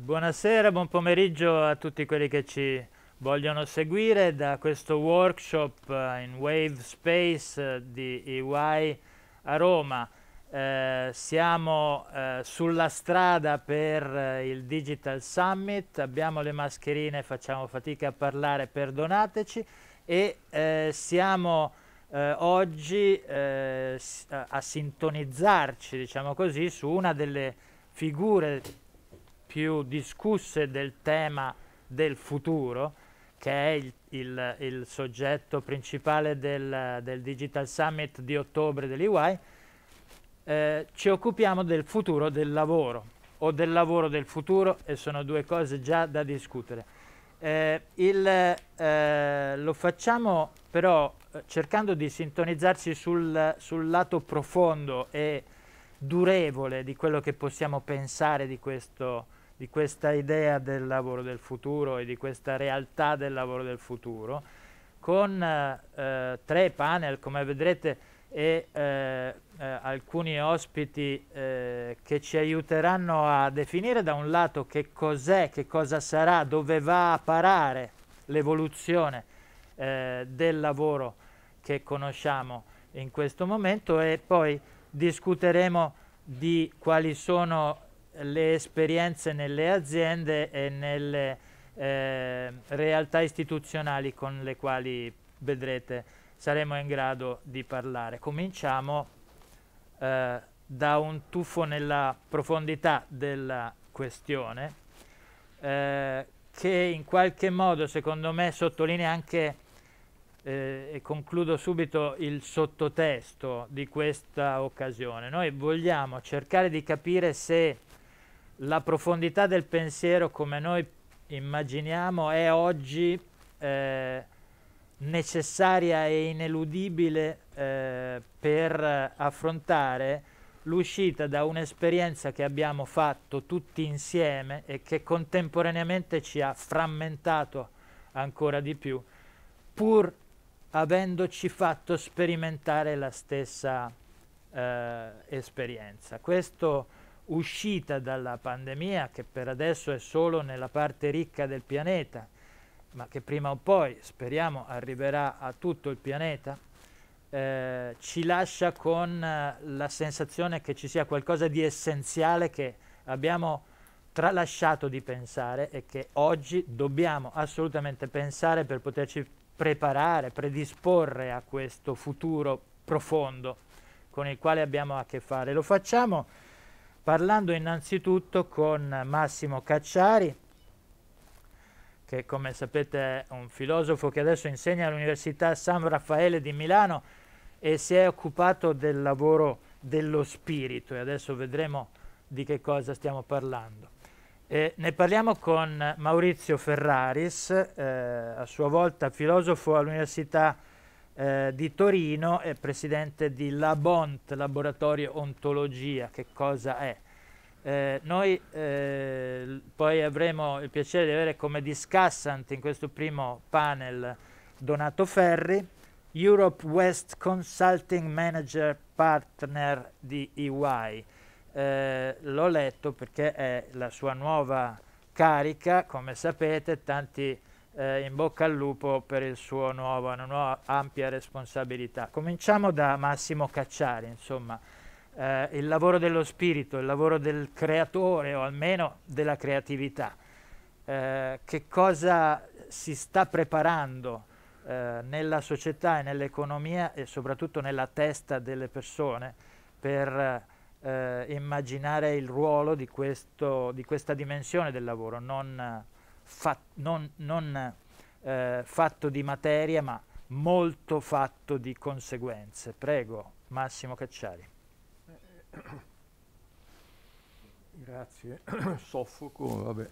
Buonasera, buon pomeriggio a tutti quelli che ci vogliono seguire da questo workshop eh, in Wave Space eh, di EY a Roma. Eh, siamo eh, sulla strada per eh, il Digital Summit, abbiamo le mascherine, facciamo fatica a parlare, perdonateci, e siamo oggi a sintonizzarci, diciamo così, su una delle figure più discusse del tema del futuro, che è il, il, il soggetto principale del, del, Digital Summit di ottobre dell'EY, eh, ci occupiamo del futuro del lavoro o del lavoro del futuro e sono due cose già da discutere. Eh, il, eh, lo facciamo però eh, cercando di sintonizzarsi sul, sul lato profondo e durevole di quello che possiamo pensare di questo di questa idea del lavoro del futuro e di questa realtà del lavoro del futuro, con eh, tre panel, come vedrete, e eh, eh, alcuni ospiti eh, che ci aiuteranno a definire da un lato che cos'è, che cosa sarà, dove va a parare l'evoluzione eh, del lavoro che conosciamo in questo momento e poi discuteremo di quali sono le esperienze nelle aziende e nelle eh, realtà istituzionali con le quali vedrete saremo in grado di parlare. Cominciamo eh, da un tuffo nella profondità della questione eh, che in qualche modo secondo me sottolinea anche eh, e concludo subito il sottotesto di questa occasione. Noi vogliamo cercare di capire se la profondità del pensiero come noi immaginiamo è oggi eh, necessaria e ineludibile eh, per affrontare l'uscita da un'esperienza che abbiamo fatto tutti insieme e che contemporaneamente ci ha frammentato ancora di più, pur avendoci fatto sperimentare la stessa eh, esperienza. Questo uscita dalla pandemia, che per adesso è solo nella parte ricca del pianeta, ma che prima o poi, speriamo, arriverà a tutto il pianeta, eh, ci lascia con eh, la sensazione che ci sia qualcosa di essenziale che abbiamo tralasciato di pensare e che oggi dobbiamo assolutamente pensare per poterci preparare, predisporre a questo futuro profondo con il quale abbiamo a che fare. Lo facciamo parlando innanzitutto con Massimo Cacciari, che come sapete è un filosofo che adesso insegna all'Università San Raffaele di Milano e si è occupato del lavoro dello spirito e adesso vedremo di che cosa stiamo parlando. E ne parliamo con Maurizio Ferraris, eh, a sua volta filosofo all'Università eh, di Torino e presidente di Labont, Laboratorio Ontologia, che cosa è? Eh, noi eh, poi avremo il piacere di avere come discussant in questo primo panel Donato Ferri, Europe West Consulting Manager Partner di EY. Eh, l'ho letto perché è la sua nuova carica, come sapete tanti eh, in bocca al lupo per il suo nuovo, una nuova ampia responsabilità. Cominciamo da Massimo Cacciari, insomma, eh, il lavoro dello spirito, il lavoro del creatore o almeno della creatività. Eh, che cosa si sta preparando eh, nella società e nell'economia e soprattutto nella testa delle persone per eh, immaginare il ruolo di, questo, di, questa dimensione del lavoro, non fat non, non eh, fatto di materia, ma molto fatto di conseguenze. Prego, Massimo Cacciari. Grazie. Soffoco, vabbè.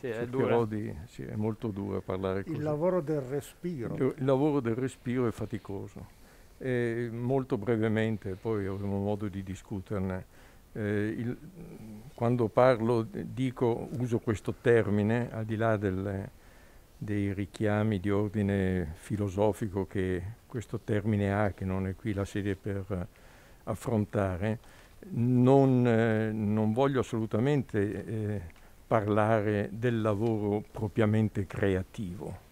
Sì, è, di, sì, è molto duro parlare così. Il lavoro del respiro. Il, il lavoro del respiro è faticoso. E molto brevemente, poi avremo modo di discuterne eh, il, quando parlo dico, uso questo termine, al di là del, dei richiami di ordine filosofico che questo termine ha, che non è qui la sede per affrontare, non, eh, non voglio assolutamente eh, parlare del lavoro propriamente creativo.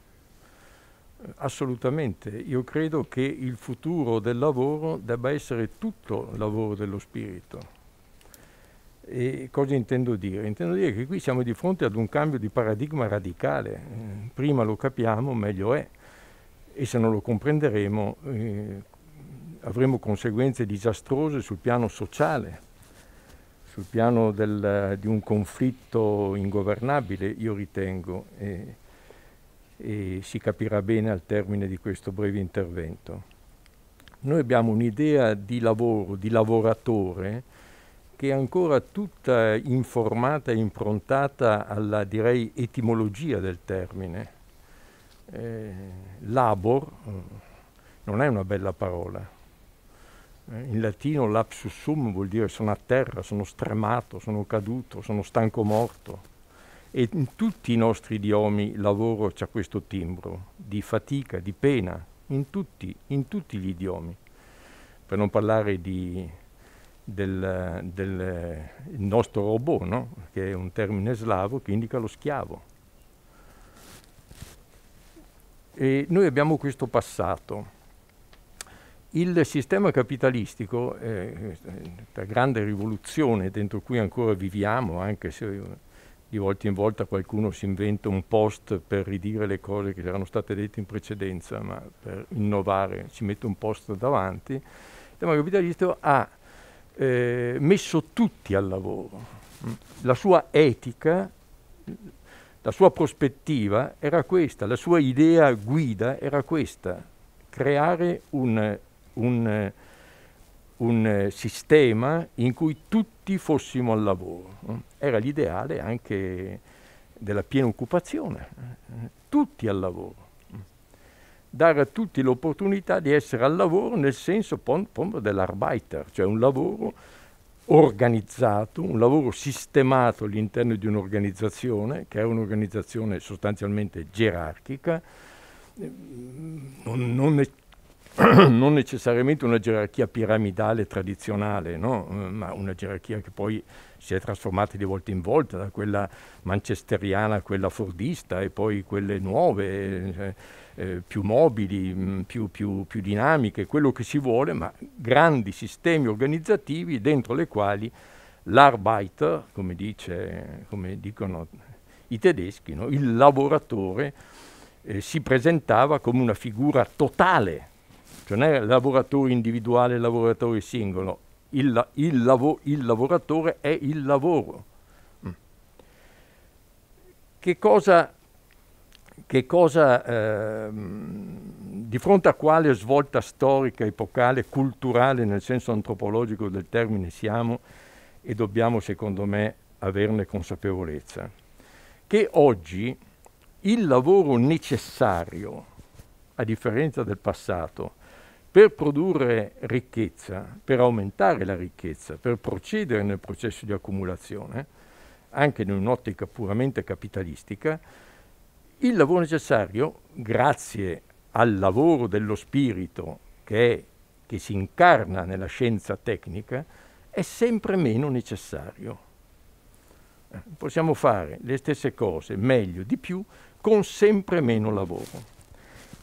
Assolutamente, io credo che il futuro del lavoro debba essere tutto lavoro dello spirito e cosa intendo dire? Intendo dire che qui siamo di fronte ad un cambio di paradigma radicale. Eh, prima lo capiamo, meglio è. E se non lo comprenderemo eh, avremo conseguenze disastrose sul piano sociale, sul piano del, di un conflitto ingovernabile, io ritengo, e, e si capirà bene al termine di questo breve intervento. Noi abbiamo un'idea di lavoro, di lavoratore, che è ancora tutta informata e improntata alla, direi, etimologia del termine. Eh, labor mm, non è una bella parola. Eh, in latino lapsus sum vuol dire sono a terra, sono stremato, sono caduto, sono stanco morto. E in tutti i nostri idiomi lavoro c'è questo timbro di fatica, di pena, in tutti, in tutti gli idiomi. Per non parlare di del, del nostro robot, no? che è un termine slavo che indica lo schiavo. E noi abbiamo questo passato. Il sistema capitalistico, eh, la grande rivoluzione dentro cui ancora viviamo, anche se di volta in volta qualcuno si inventa un post per ridire le cose che erano state dette in precedenza, ma per innovare ci mette un post davanti, il sistema capitalistico ha eh, messo tutti al lavoro. La sua etica, la sua prospettiva era questa, la sua idea guida era questa, creare un, un, un sistema in cui tutti fossimo al lavoro. Era l'ideale anche della piena occupazione, tutti al lavoro dare a tutti l'opportunità di essere al lavoro nel senso dell'arbeiter, cioè un lavoro organizzato, un lavoro sistemato all'interno di un'organizzazione, che è un'organizzazione sostanzialmente gerarchica, ehm, non, non, ne non necessariamente una gerarchia piramidale tradizionale, no? Ehm, ma una gerarchia che poi si è trasformata di volta in volta, da quella manchesteriana a quella fordista e poi quelle nuove. Eh, eh, più mobili, mh, mm, più, più, più dinamiche, quello che si vuole, ma grandi sistemi organizzativi dentro le quali l'arbeiter, come, dice, come dicono i tedeschi, no? il lavoratore eh, si presentava come una figura totale, cioè non è lavoratore individuale, lavoratore singolo, il, il, lavo, il lavoratore è il lavoro. Mm. Che cosa che cosa, eh, di fronte a quale svolta storica, epocale, culturale nel senso antropologico del termine siamo e dobbiamo secondo me averne consapevolezza. Che oggi il lavoro necessario, a differenza del passato, per produrre ricchezza, per aumentare la ricchezza, per procedere nel processo di accumulazione, anche in un'ottica puramente capitalistica, il lavoro necessario, grazie al lavoro dello spirito che, è, che si incarna nella scienza tecnica, è sempre meno necessario. Possiamo fare le stesse cose, meglio, di più, con sempre meno lavoro.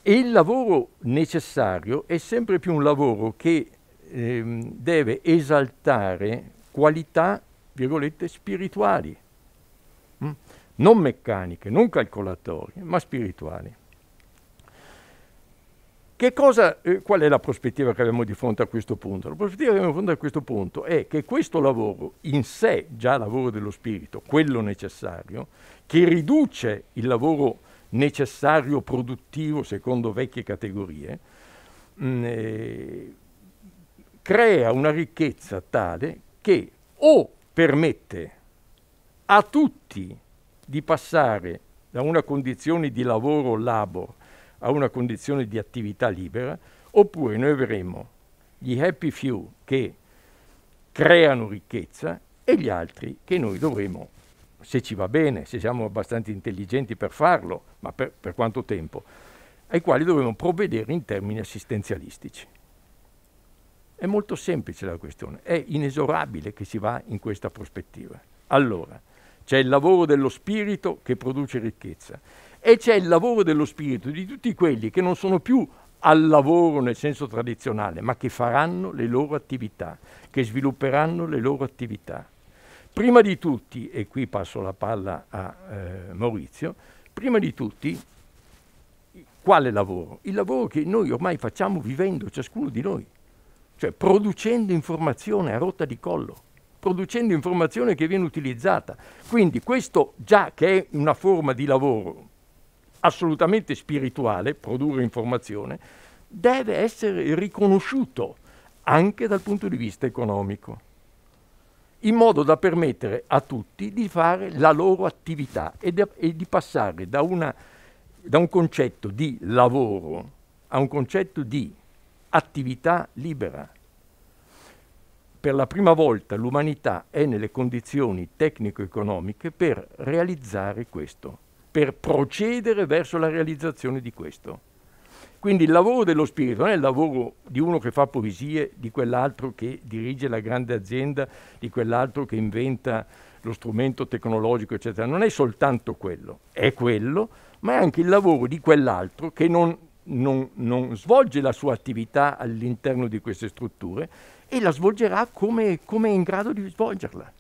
E il lavoro necessario è sempre più un lavoro che ehm, deve esaltare qualità, virgolette, spirituali non meccaniche, non calcolatorie, ma spirituali. Cosa, eh, qual è la prospettiva che abbiamo di fronte a questo punto? La prospettiva che abbiamo di fronte a questo punto è che questo lavoro, in sé già lavoro dello spirito, quello necessario, che riduce il lavoro necessario produttivo secondo vecchie categorie, mh, mm, eh, crea una ricchezza tale che o permette a tutti di passare da una condizione di lavoro labor a una condizione di attività libera, oppure noi avremo gli happy few che creano ricchezza e gli altri che noi dovremo, se ci va bene, se siamo abbastanza intelligenti per farlo, ma per, per quanto tempo, ai quali dovremo provvedere in termini assistenzialistici. È molto semplice la questione, è inesorabile che si va in questa prospettiva. Allora, c'è il lavoro dello spirito che produce ricchezza e c'è il lavoro dello spirito di tutti quelli che non sono più al lavoro nel senso tradizionale, ma che faranno le loro attività, che svilupperanno le loro attività. Prima di tutti, e qui passo la palla a eh, Maurizio, prima di tutti, quale lavoro? Il lavoro che noi ormai facciamo vivendo, ciascuno di noi, cioè producendo informazione a rotta di collo producendo informazione che viene utilizzata. Quindi questo già che è una forma di lavoro assolutamente spirituale, produrre informazione, deve essere riconosciuto anche dal punto di vista economico, in modo da permettere a tutti di fare la loro attività e, de- e di passare da, una, da un concetto di lavoro a un concetto di attività libera per la prima volta l'umanità è nelle condizioni tecnico-economiche per realizzare questo, per procedere verso la realizzazione di questo. Quindi il lavoro dello spirito non è il lavoro di uno che fa poesie, di quell'altro che dirige la grande azienda, di quell'altro che inventa lo strumento tecnologico, eccetera. Non è soltanto quello, è quello, ma è anche il lavoro di quell'altro che non non, non svolge la sua attività all'interno di queste strutture e la svolgerà come, come è in grado di svolgerla.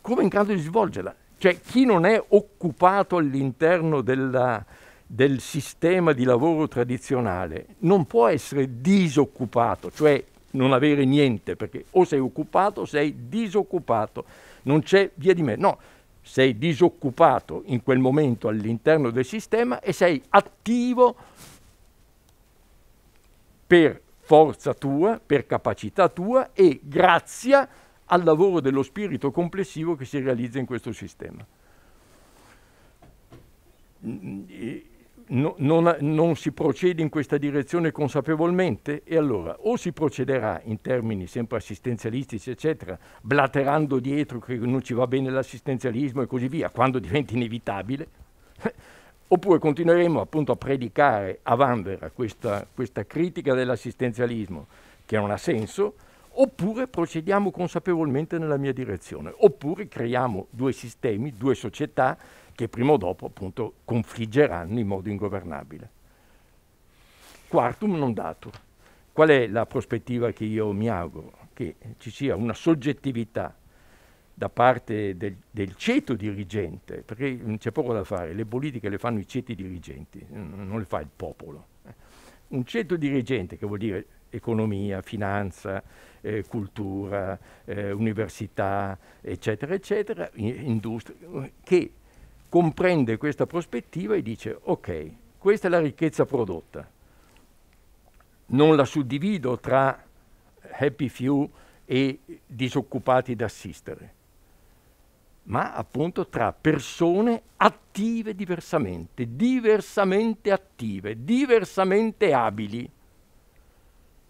Come è in grado di svolgerla. Cioè chi non è occupato all'interno della, del sistema di lavoro tradizionale non può essere disoccupato, cioè non avere niente, perché o sei occupato o sei disoccupato, non c'è via di me. No, sei disoccupato in quel momento all'interno del sistema e sei attivo per forza tua, per capacità tua e grazie al lavoro dello spirito complessivo che si realizza in questo sistema. E no, non, non si procede in questa direzione consapevolmente e allora o si procederà in termini sempre assistenzialistici, eccetera, blaterando dietro che non ci va bene l'assistenzialismo e così via, quando diventa inevitabile, oppure continueremo appunto a predicare a Vanvera questa, questa critica dell'assistenzialismo che non ha senso, oppure procediamo consapevolmente nella mia direzione, oppure creiamo due sistemi, due società che prima o dopo appunto confliggeranno in modo ingovernabile. Quartum non datur. Qual è la prospettiva che io mi auguro? Che ci sia una soggettività da parte del, del, ceto dirigente, perché c'è poco da fare, le politiche le fanno i ceti dirigenti, non le fa il popolo. Un ceto dirigente, che vuol dire economia, finanza, eh, cultura, eh, università, eccetera, eccetera, industria, che comprende questa prospettiva e dice ok, questa è la ricchezza prodotta, non la suddivido tra happy few e disoccupati da assistere, ma appunto tra persone attive diversamente, diversamente attive, diversamente abili,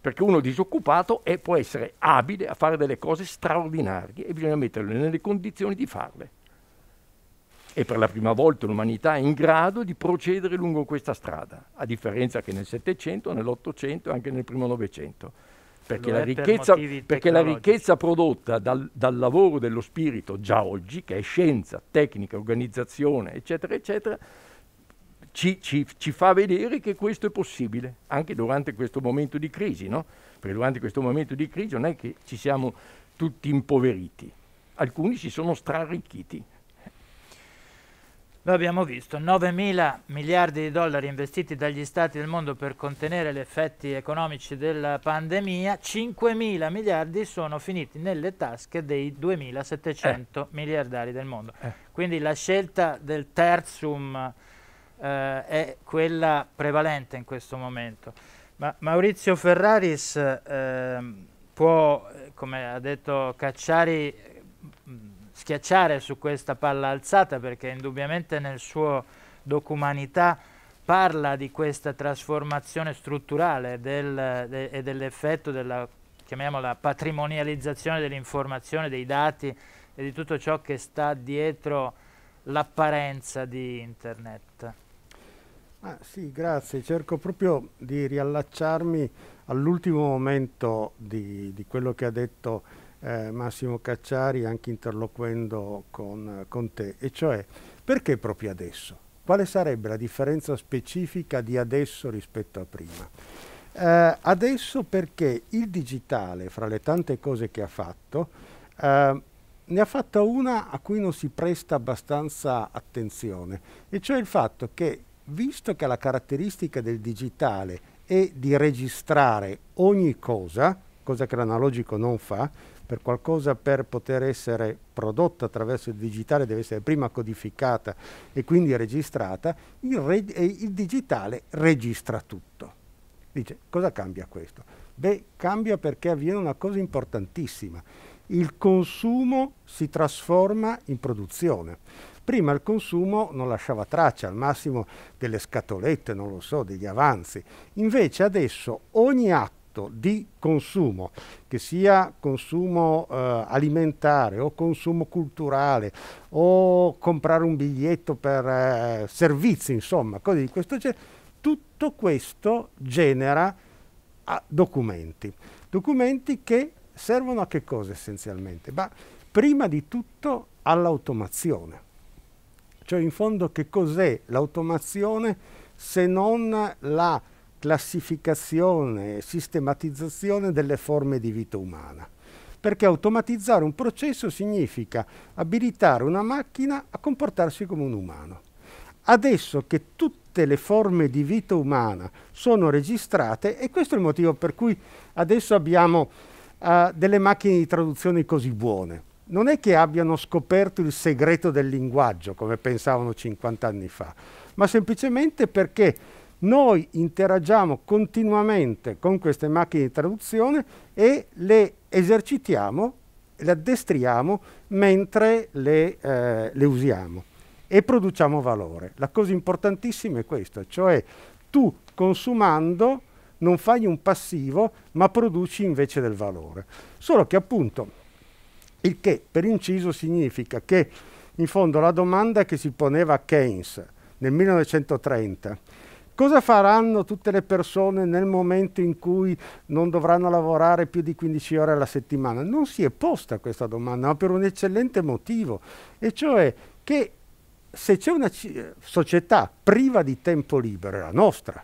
perché uno disoccupato è, può essere abile a fare delle cose straordinarie e bisogna metterlo nelle condizioni di farle e per la prima volta l'umanità è in grado di procedere lungo questa strada, a differenza che nel Settecento, nell'Ottocento e anche nel primo Novecento. Perché, la ricchezza, per perché la ricchezza, prodotta dal, dal, lavoro dello spirito già oggi, che è scienza, tecnica, organizzazione, eccetera, eccetera, ci, ci, ci fa vedere che questo è possibile, anche durante questo momento di crisi, no? Perché durante questo momento di crisi non è che ci siamo tutti impoveriti, alcuni si sono straricchiti lo abbiamo visto, 9 mila miliardi di dollari investiti dagli stati del mondo per contenere gli effetti economici della pandemia, 5 mila miliardi sono finiti nelle tasche dei 2.700 eh. miliardari del mondo. Eh. Quindi la scelta del terzum eh, è quella prevalente in questo momento. Ma Maurizio Ferraris ehm, può, eh, come ha detto Cacciari, mh, mm, schiacciare su questa palla alzata perché indubbiamente nel suo documanità parla di questa trasformazione strutturale del, de, e dell'effetto della chiamiamola patrimonializzazione dell'informazione, dei dati e di tutto ciò che sta dietro l'apparenza di internet. Ah, sì, grazie. Cerco proprio di riallacciarmi all'ultimo momento di, di quello che ha detto eh, Massimo Cacciari anche interloquendo con, con te, e cioè perché proprio adesso? Quale sarebbe la differenza specifica di adesso rispetto a prima? Eh, adesso perché il digitale, fra le tante cose che ha fatto, eh, ne ha fatta una a cui non si presta abbastanza attenzione, e cioè il fatto che, visto che la caratteristica del digitale è di registrare ogni cosa, cosa che l'analogico non fa, per qualcosa per poter essere prodotta attraverso il digitale deve essere prima codificata e quindi registrata, il, reg il digitale registra tutto. Dice, cosa cambia questo? Beh, cambia perché avviene una cosa importantissima. Il consumo si trasforma in produzione. Prima il consumo non lasciava traccia, al massimo delle scatolette, non lo so, degli avanzi. Invece adesso ogni atto fatto di consumo, che sia consumo eh, alimentare o consumo culturale o comprare un biglietto per eh, servizi, insomma, cose di questo genere, tutto questo genera ah, documenti. Documenti che servono a che cosa essenzialmente? Ma prima di tutto all'automazione. Cioè in fondo che cos'è l'automazione se non la classificazione e sistematizzazione delle forme di vita umana. Perché automatizzare un processo significa abilitare una macchina a comportarsi come un umano. Adesso che tutte le forme di vita umana sono registrate, e questo è il motivo per cui adesso abbiamo uh, delle macchine di traduzione così buone, non è che abbiano scoperto il segreto del linguaggio, come pensavano 50 anni fa, ma semplicemente perché noi interagiamo continuamente con queste macchine di traduzione e le esercitiamo, le addestriamo mentre le, eh, le usiamo e produciamo valore. La cosa importantissima è questa, cioè tu consumando non fai un passivo ma produci invece del valore. Solo che appunto il che per inciso significa che in fondo la domanda che si poneva Keynes nel 1930 Cosa faranno tutte le persone nel momento in cui non dovranno lavorare più di 15 ore alla settimana? Non si è posta questa domanda, ma per un eccellente motivo, e cioè che se c'è una società priva di tempo libero, è la nostra,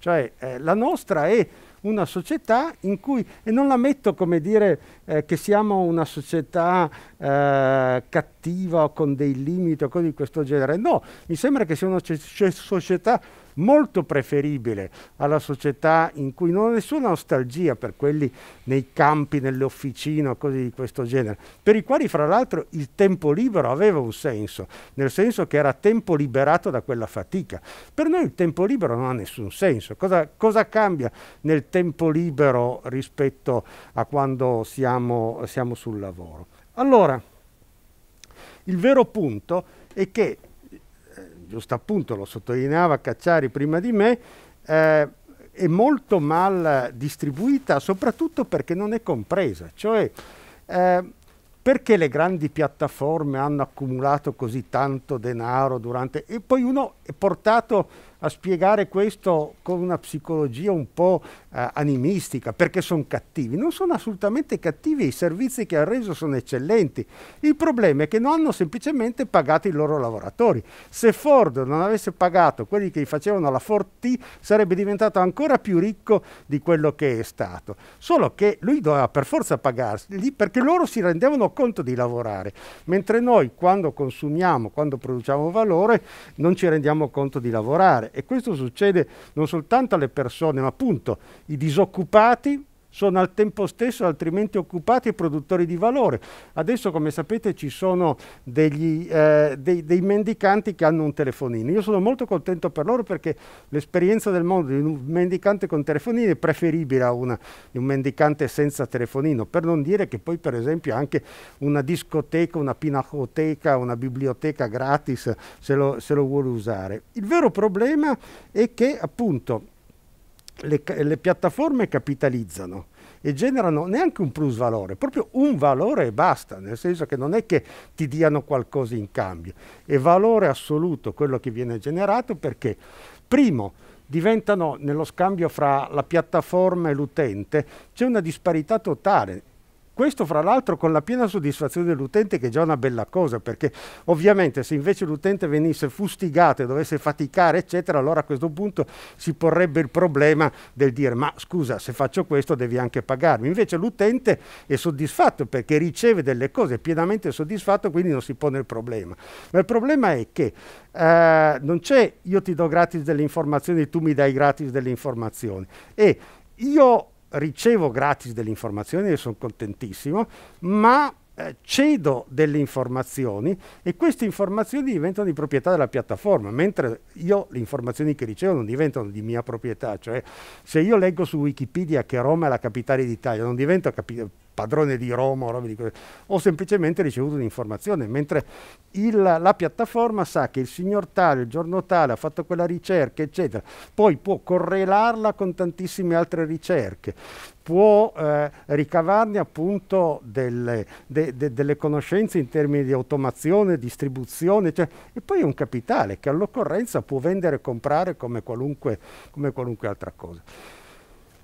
cioè eh, la nostra è una società in cui, e non la metto come dire eh, che siamo una società eh, cattiva o con dei limiti o cose di questo genere. No, mi sembra che sia una società molto preferibile alla società in cui non ho nessuna nostalgia per quelli nei campi, nelle officine o cose di questo genere, per i quali fra l'altro il tempo libero aveva un senso, nel senso che era tempo liberato da quella fatica. Per noi il tempo libero non ha nessun senso. Cosa, cosa cambia nel tempo libero rispetto a quando siamo, siamo sul lavoro? Allora, il vero punto è che, eh, giusto appunto lo sottolineava Cacciari prima di me, eh, è molto mal distribuita soprattutto perché non è compresa, cioè eh, perché le grandi piattaforme hanno accumulato così tanto denaro durante... e poi uno è portato a spiegare questo con una psicologia un po' eh, animistica, perché sono cattivi. Non sono assolutamente cattivi, i servizi che ha reso sono eccellenti. Il problema è che non hanno semplicemente pagato i loro lavoratori. Se Ford non avesse pagato quelli che gli facevano la Ford T, sarebbe diventato ancora più ricco di quello che è stato. Solo che lui doveva per forza pagarli perché loro si rendevano conto di lavorare, mentre noi quando consumiamo, quando produciamo valore, non ci rendiamo conto di lavorare e questo succede non soltanto alle persone, ma appunto i disoccupati sono al tempo stesso altrimenti occupati e produttori di valore. Adesso come sapete ci sono degli, eh, dei, dei, mendicanti che hanno un telefonino. Io sono molto contento per loro perché l'esperienza del mondo di un mendicante con telefonino è preferibile a una di un mendicante senza telefonino, per non dire che poi per esempio anche una discoteca, una pinacoteca, una biblioteca gratis se lo, se lo vuole usare. Il vero problema è che appunto le, le piattaforme capitalizzano e generano neanche un plus valore, proprio un valore e basta, nel senso che non è che ti diano qualcosa in cambio, è valore assoluto quello che viene generato perché, primo, diventano nello scambio fra la piattaforma e l'utente, c'è una disparità totale, questo fra l'altro con la piena soddisfazione dell'utente che è già una bella cosa, perché ovviamente se invece l'utente venisse fustigato e dovesse faticare, eccetera, allora a questo punto si porrebbe il problema del dire ma scusa, se faccio questo devi anche pagarmi. Invece l'utente è soddisfatto perché riceve delle cose, è pienamente soddisfatto, quindi non si pone il problema. Ma il problema è che eh, non c'è io ti do gratis delle informazioni, tu mi dai gratis delle informazioni. E io ricevo gratis delle informazioni e sono contentissimo, ma eh, cedo delle informazioni e queste informazioni diventano di proprietà della piattaforma, mentre io le informazioni che ricevo non diventano di mia proprietà, cioè se io leggo su Wikipedia che Roma è la capitale d'Italia, non divento capi- padrone di Roma o roba di cose, ho semplicemente ricevuto un'informazione, mentre il, la piattaforma sa che il signor tale, il giorno tale ha fatto quella ricerca, eccetera, poi può correlarla con tantissime altre ricerche, può eh, ricavarne appunto delle, de, de, delle, conoscenze in termini di automazione, distribuzione, cioè, e poi è un capitale che all'occorrenza può vendere e comprare come qualunque, come qualunque altra cosa.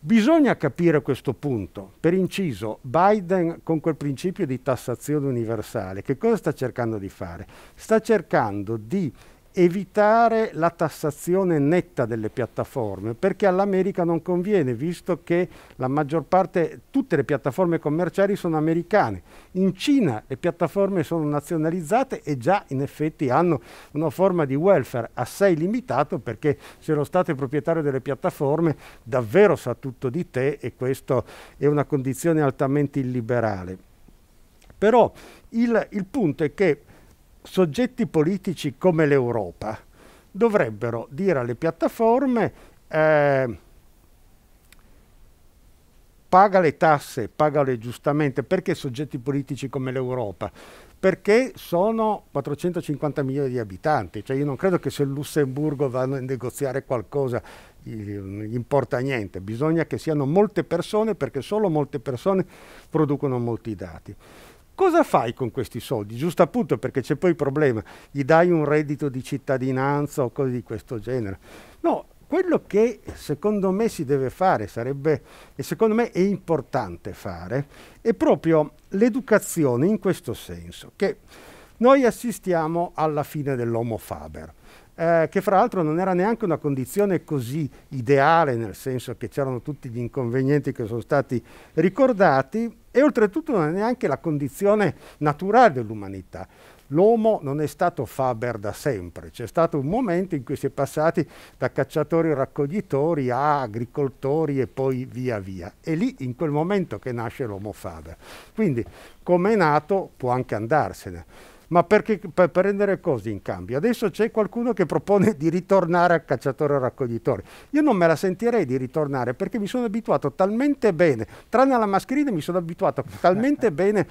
Bisogna capire questo punto. Per inciso, Biden con quel principio di tassazione universale, che cosa sta cercando di fare? Sta cercando di evitare la tassazione netta delle piattaforme, perché all'America non conviene, visto che la maggior parte, tutte le piattaforme commerciali sono americane. In Cina le piattaforme sono nazionalizzate e già in effetti hanno una forma di welfare assai limitato, perché se lo Stato è proprietario delle piattaforme davvero sa tutto di te e questa è una condizione altamente illiberale. Però il, il punto è che soggetti politici come l'Europa dovrebbero dire alle piattaforme eh, paga le tasse, pagale giustamente. Perché soggetti politici come l'Europa? Perché sono 450 milioni di abitanti. Cioè io non credo che se il Lussemburgo vanno a negoziare qualcosa gli importa niente. Bisogna che siano molte persone perché solo molte persone producono molti dati. Cosa fai con questi soldi? Giusto appunto perché c'è poi il problema, gli dai un reddito di cittadinanza o cose di questo genere. No, quello che secondo me si deve fare, sarebbe, e secondo me è importante fare, è proprio l'educazione in questo senso, che noi assistiamo alla fine dell'Homo Faber eh, che fra l'altro non era neanche una condizione così ideale, nel senso che c'erano tutti gli inconvenienti che sono stati ricordati, e oltretutto non è neanche la condizione naturale dell'umanità. L'uomo non è stato faber da sempre, c'è stato un momento in cui si è passati da cacciatori raccoglitori a agricoltori e poi via via. È lì in quel momento che nasce l'uomo faber. Quindi come è nato può anche andarsene ma perché, per prendere cose in cambio. Adesso c'è qualcuno che propone di ritornare a cacciatore raccoglitore. Io non me la sentirei di ritornare perché mi sono abituato talmente bene, tranne alla mascherina mi sono abituato talmente bene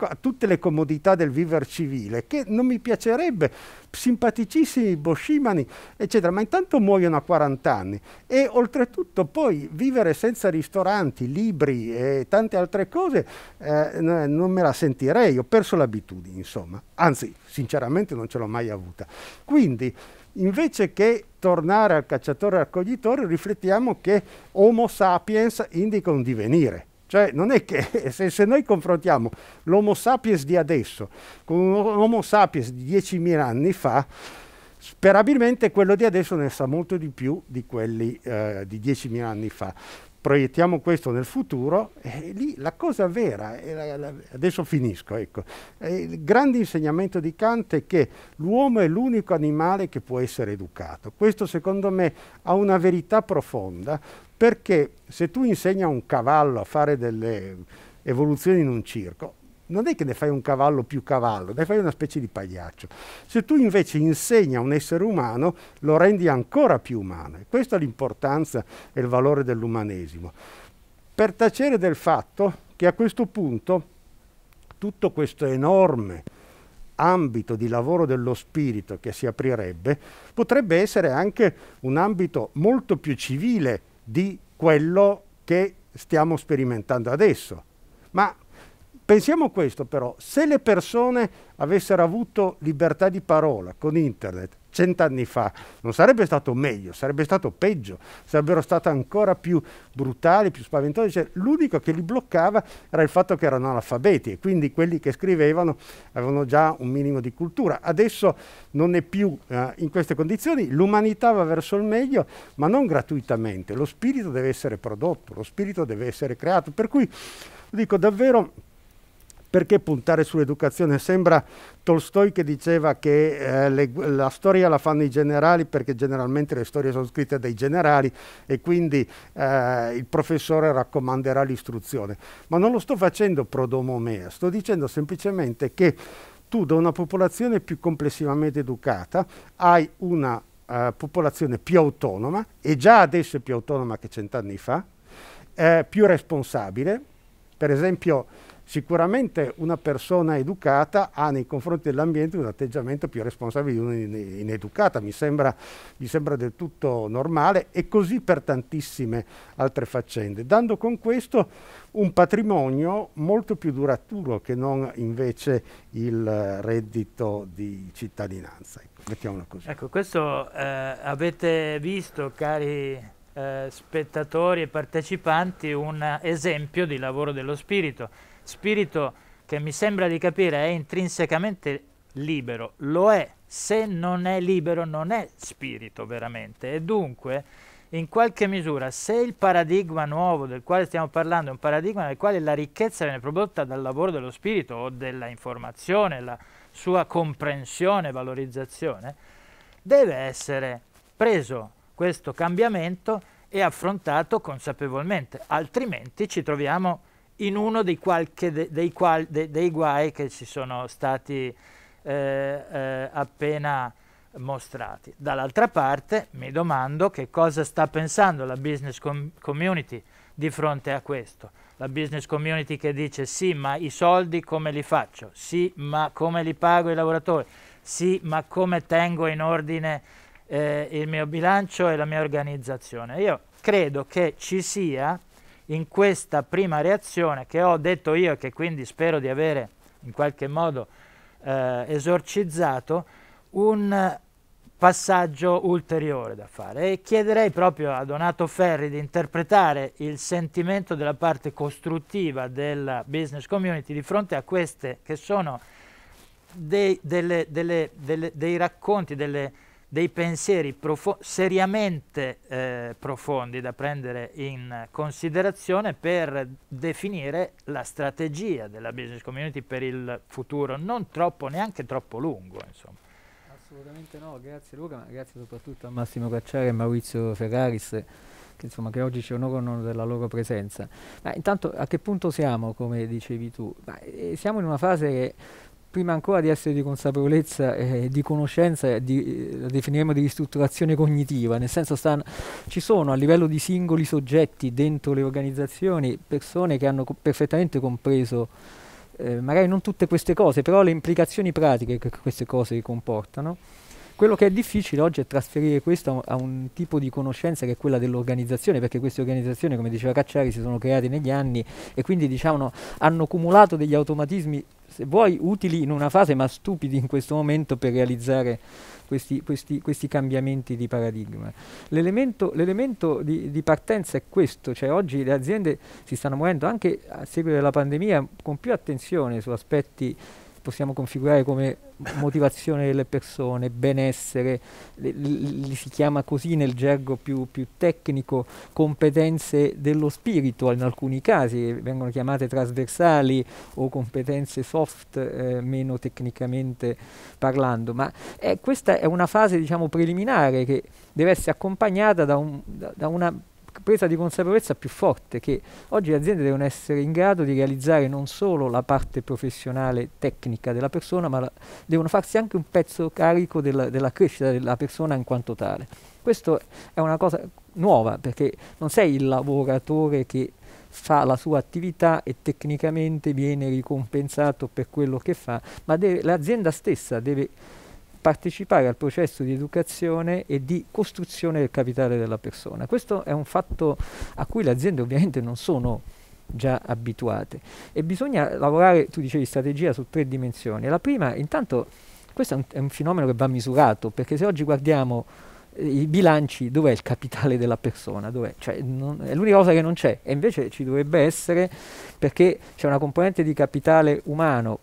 a tutte le comodità del viver civile che non mi piacerebbe, simpaticissimi boscimani, eccetera, ma intanto muoiono a 40 anni e oltretutto poi vivere senza ristoranti, libri e tante altre cose eh, non me la sentirei, ho perso l'abitudine insomma anzi sinceramente non ce l'ho mai avuta. Quindi invece che tornare al cacciatore raccoglitore riflettiamo che Homo sapiens indica un divenire. Cioè non è che se, se noi confrontiamo l'Homo sapiens di adesso con un Homo sapiens di 10.000 anni fa, sperabilmente quello di adesso ne sa molto di più di quelli eh, di 10.000 anni fa proiettiamo questo nel futuro, e lì la cosa vera, la, la, adesso finisco, ecco, il grande insegnamento di Kant è che l'uomo è l'unico animale che può essere educato. Questo secondo me ha una verità profonda perché se tu insegni a un cavallo a fare delle evoluzioni in un circo, non è che ne fai un cavallo più cavallo, ne fai una specie di pagliaccio. Se tu invece insegni a un essere umano, lo rendi ancora più umano. E questa è l'importanza e il valore dell'umanesimo. Per tacere del fatto che a questo punto tutto questo enorme ambito di lavoro dello spirito che si aprirebbe potrebbe essere anche un ambito molto più civile di quello che stiamo sperimentando adesso. Ma Pensiamo questo però, se le persone avessero avuto libertà di parola con internet cent'anni fa, non sarebbe stato meglio, sarebbe stato peggio, sarebbero state ancora più brutali, più spaventose. Cioè, l'unico che li bloccava era il fatto che erano analfabeti e quindi quelli che scrivevano avevano già un minimo di cultura. Adesso non è più eh, in queste condizioni, l'umanità va verso il meglio, ma non gratuitamente. Lo spirito deve essere prodotto, lo spirito deve essere creato. Per cui dico davvero perché puntare sull'educazione? Sembra Tolstoi che diceva che eh, le, la storia la fanno i generali perché generalmente le storie sono scritte dai generali e quindi eh, il professore raccomanderà l'istruzione. Ma non lo sto facendo prodomo mea, sto dicendo semplicemente che tu da una popolazione più complessivamente educata hai una eh, popolazione più autonoma, e già adesso è più autonoma che cent'anni fa, eh, più responsabile. Per esempio Sicuramente una persona educata ha nei confronti dell'ambiente un atteggiamento più responsabile di una ineducata, mi sembra, mi sembra del tutto normale e così per tantissime altre faccende, dando con questo un patrimonio molto più duraturo che non invece il reddito di cittadinanza. Ecco, mettiamolo così. Ecco, questo eh, avete visto, cari eh, spettatori e partecipanti un esempio di lavoro dello spirito spirito che mi sembra di capire è intrinsecamente libero, lo è, se non è libero non è spirito veramente e dunque in qualche misura se il paradigma nuovo del quale stiamo parlando è un paradigma nel quale la ricchezza viene prodotta dal lavoro dello spirito o della informazione, la sua comprensione, valorizzazione, deve essere preso questo cambiamento e affrontato consapevolmente, altrimenti ci troviamo in uno dei, de, dei, qual, de, dei, guai che ci sono stati eh, eh, appena mostrati. Dall'altra parte mi domando che cosa sta pensando la business com community di fronte a questo. La business community che dice sì ma i soldi come li faccio? Sì ma come li pago i lavoratori? Sì ma come tengo in ordine eh, il mio bilancio e la mia organizzazione? Io credo che ci sia in questa prima reazione che ho detto io e che quindi spero di avere in qualche modo eh, esorcizzato, un passaggio ulteriore da fare e chiederei proprio a Donato Ferri di interpretare il sentimento della parte costruttiva della business community di fronte a queste che sono dei, delle, delle, delle, dei racconti, delle dei pensieri profo seriamente eh, profondi da prendere in considerazione per definire la strategia della business community per il futuro, non troppo, neanche troppo lungo. Insomma. Assolutamente no, grazie Luca, ma grazie soprattutto a Massimo Cacciare e Maurizio Ferraris. Che, insomma, che, oggi ci onorano della loro presenza. Ma intanto a che punto siamo, come dicevi tu? Ma, eh, siamo in una fase che prima ancora di essere di consapevolezza e eh, di conoscenza, eh, di, la definiremo di ristrutturazione cognitiva, nel senso stan, ci sono a livello di singoli soggetti dentro le organizzazioni persone che hanno co perfettamente compreso eh, magari non tutte queste cose, però le implicazioni pratiche che queste cose comportano. Quello che è difficile oggi è trasferire questo a un, tipo di conoscenza che è quella dell'organizzazione, perché queste organizzazioni, come diceva Cacciari, si sono create negli anni e quindi diciamo, hanno accumulato degli automatismi se vuoi, utili in una fase, ma stupidi in questo momento per realizzare questi, questi, questi cambiamenti di paradigma. L'elemento, l'elemento di, di, partenza è questo, cioè oggi le aziende si stanno muovendo anche a seguito della pandemia con più attenzione su aspetti possiamo configurare come motivazione delle persone, benessere, li, si chiama così nel gergo più, più, tecnico, competenze dello spirito in alcuni casi, vengono chiamate trasversali o competenze soft eh, meno tecnicamente parlando, ma eh, questa è una fase diciamo, preliminare che deve essere accompagnata da, un, da, da una presa di consapevolezza più forte che oggi le aziende devono essere in grado di realizzare non solo la parte professionale tecnica della persona, ma la, devono farsi anche un pezzo carico della, della crescita della persona in quanto tale. Questo è una cosa nuova perché non sei il lavoratore che fa la sua attività e tecnicamente viene ricompensato per quello che fa, ma l'azienda stessa deve partecipare al processo di educazione e di costruzione del capitale della persona. Questo è un fatto a cui le aziende ovviamente non sono già abituate e bisogna lavorare, tu dicevi, strategia su tre dimensioni. La prima, intanto, questo è un, è un fenomeno che va misurato, perché se oggi guardiamo eh, i bilanci, dov'è il capitale della persona? Cioè, non, è l'unica cosa che non c'è e invece ci dovrebbe essere perché c'è una componente di capitale umano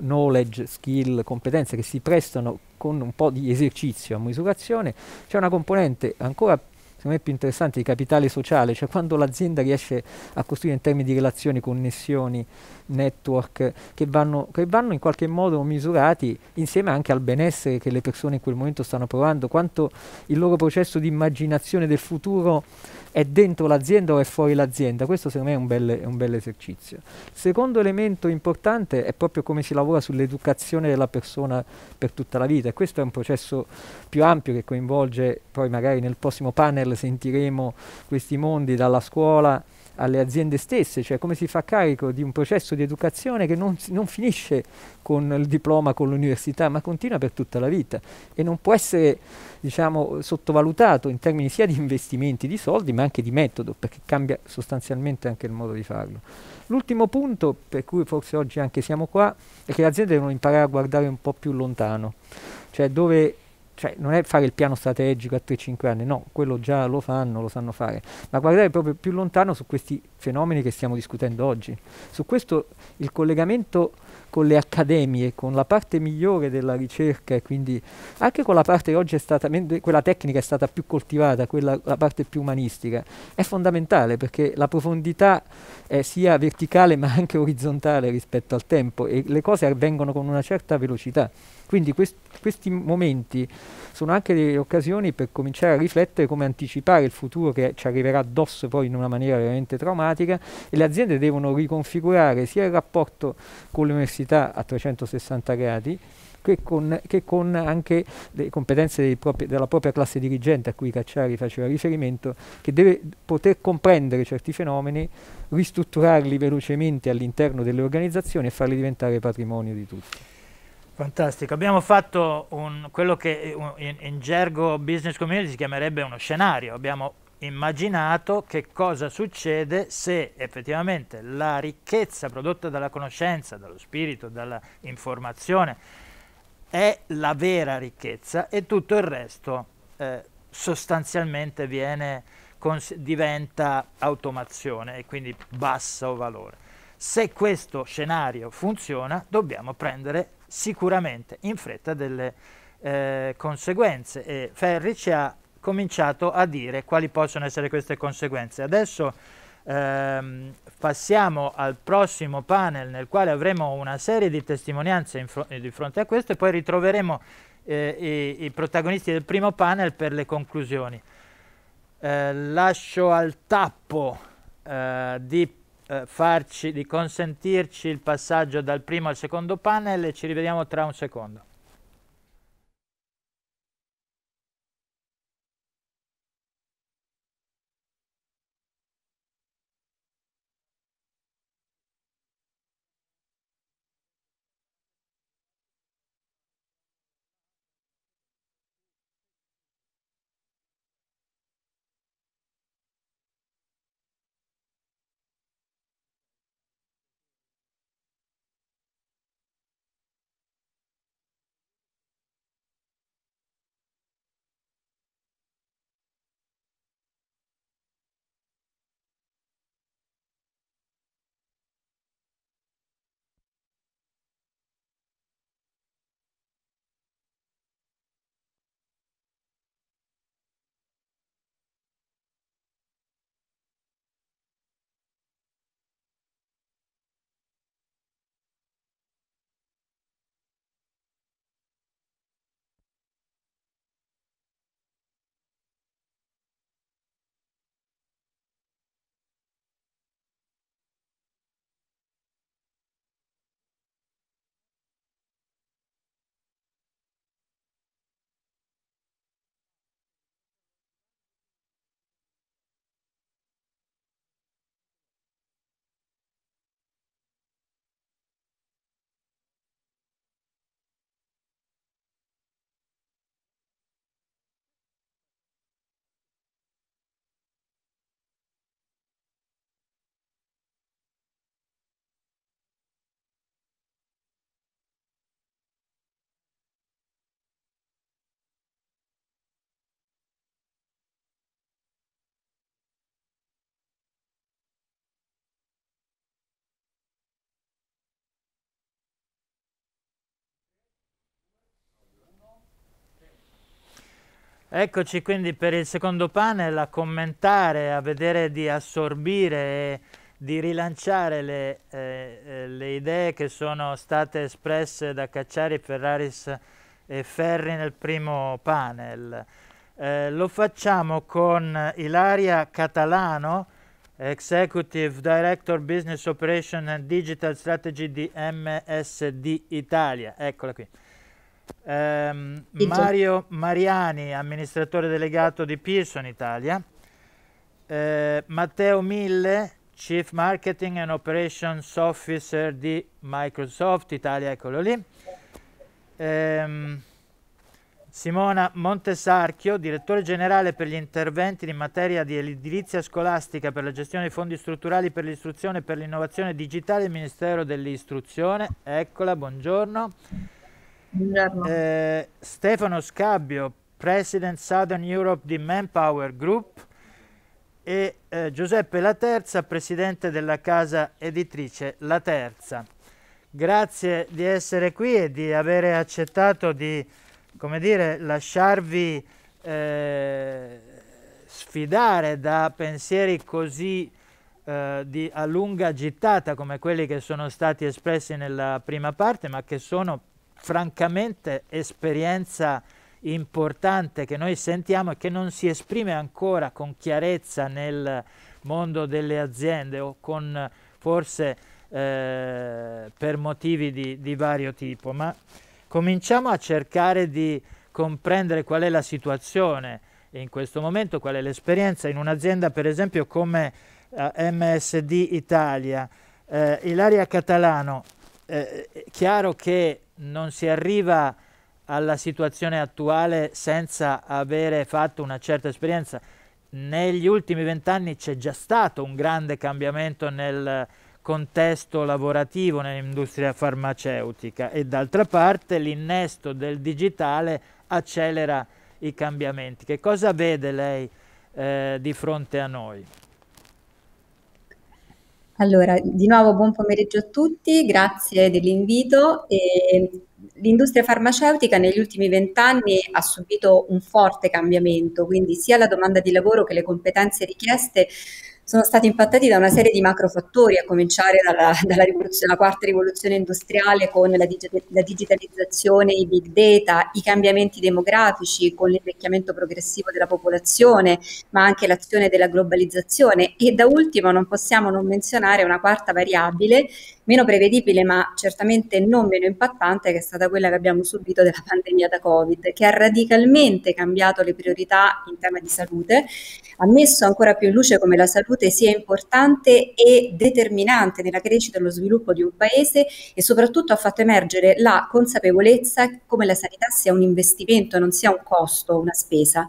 knowledge, skill, competenze che si prestano con un po' di esercizio a misurazione, c'è una componente ancora più secondo me più interessanti, di capitale sociale, cioè quando l'azienda riesce a costruire in termini di relazioni, connessioni, network, che vanno, che vanno in qualche modo misurati insieme anche al benessere che le persone in quel momento stanno provando, quanto il loro processo di immaginazione del futuro è dentro l'azienda o è fuori l'azienda, questo secondo me è un bel, è un bel esercizio. Secondo elemento importante è proprio come si lavora sull'educazione della persona per tutta la vita e questo è un processo più ampio che coinvolge poi magari nel prossimo panel Nobel, sentiremo questi mondi dalla scuola alle aziende stesse, cioè come si fa carico di un processo di educazione che non, non finisce con il diploma, con l'università, ma continua per tutta la vita e non può essere diciamo, sottovalutato in termini sia di investimenti di soldi, ma anche di metodo, perché cambia sostanzialmente anche il modo di farlo. L'ultimo punto, per cui forse oggi anche siamo qua, è che le aziende devono imparare a guardare un po' più lontano, cioè dove cioè non è fare il piano strategico a 3-5 anni, no, quello già lo fanno, lo sanno fare, ma guardare proprio più lontano su questi fenomeni che stiamo discutendo oggi. Su questo il collegamento con le accademie, con la parte migliore della ricerca e quindi anche con la parte che oggi è stata, quella tecnica è stata più coltivata, quella, la parte più umanistica, è fondamentale perché la profondità è sia verticale ma anche orizzontale rispetto al tempo e le cose avvengono con una certa velocità. Quindi quest questi momenti sono anche delle occasioni per cominciare a riflettere come anticipare il futuro che ci arriverà addosso poi in una maniera veramente traumatica e le aziende devono riconfigurare sia il rapporto con l'università a 360 gradi che con, che con anche le competenze propri, della propria classe dirigente a cui Cacciari faceva riferimento, che deve poter comprendere certi fenomeni, ristrutturarli velocemente all'interno delle organizzazioni e farli diventare patrimonio di tutti. Fantastico, abbiamo fatto un, quello che in, in, gergo business community si chiamerebbe uno scenario, abbiamo immaginato che cosa succede se effettivamente la ricchezza prodotta dalla conoscenza, dallo spirito, dall'informazione è la vera ricchezza e tutto il resto eh, sostanzialmente viene, diventa automazione e quindi basso valore. Se questo scenario funziona dobbiamo prendere sicuramente in fretta delle eh, conseguenze e Ferri ci ha cominciato a dire quali possono essere queste conseguenze. Adesso ehm, passiamo al prossimo panel nel quale avremo una serie di testimonianze fr di fronte a questo e poi ritroveremo eh, i, i, protagonisti del primo panel per le conclusioni. Eh, lascio al tappo eh, di eh, farci, di consentirci il passaggio dal primo al secondo panel e ci rivediamo tra un secondo. Eccoci quindi per il secondo panel a commentare, a vedere di assorbire e di rilanciare le, eh, eh, le idee che sono state espresse da Cacciari, Ferraris e Ferri nel primo panel. Eh, lo facciamo con Ilaria Catalano, Executive Director Business Operation and Digital Strategy di MSD Italia. Eccola qui. Ehm, Mario Mariani, amministratore delegato di Pearson Italia. Eh, Matteo Mille, Chief Marketing and Operations Officer di Microsoft Italia, eccolo lì. Eh, Simona Montesarchio, direttore generale per gli interventi in materia di edilizia scolastica per la gestione dei fondi strutturali per l'istruzione e per l'innovazione digitale del Ministero dell'Istruzione. Eccola, buongiorno. Buongiorno. Eh, Stefano Scabbio, President Southern Europe di Manpower Group e eh, Giuseppe La Terza, Presidente della casa editrice La Terza. Grazie di essere qui e di avere accettato di, come dire, lasciarvi eh, sfidare da pensieri così eh, di, a lunga gittata come quelli che sono stati espressi nella prima parte, ma che sono francamente esperienza importante che noi sentiamo e che non si esprime ancora con chiarezza nel mondo delle aziende o con forse eh, per motivi di, di vario tipo, ma cominciamo a cercare di comprendere qual è la situazione in questo momento, qual è l'esperienza in un'azienda per esempio come eh, MSD Italia. Eh, Ilaria Catalano eh, eh, è chiaro che non si arriva alla situazione attuale senza avere fatto una certa esperienza. Negli ultimi vent'anni c'è già stato un grande cambiamento nel contesto lavorativo nell'industria farmaceutica e d'altra parte l'innesto del digitale accelera i cambiamenti. Che cosa vede lei eh, di fronte a noi? Allora, di nuovo buon pomeriggio a tutti, grazie dell'invito. L'industria farmaceutica negli ultimi vent'anni ha subito un forte cambiamento, quindi sia la domanda di lavoro che le competenze richieste sono stati impattati da una serie di macrofattori, a cominciare dalla, dalla, dalla quarta rivoluzione industriale con la, digi la, digitalizzazione, i big data, i cambiamenti demografici con l'invecchiamento progressivo della popolazione, ma anche l'azione della globalizzazione e da ultimo non possiamo non menzionare una quarta variabile meno prevedibile ma certamente non meno impattante che è stata quella che abbiamo subito della pandemia da Covid, che ha radicalmente cambiato le priorità in tema di salute, ha messo ancora più in luce come la salute sia importante e determinante nella crescita e lo sviluppo di un paese e soprattutto ha fatto emergere la consapevolezza come la sanità sia un investimento, non sia un costo, una spesa.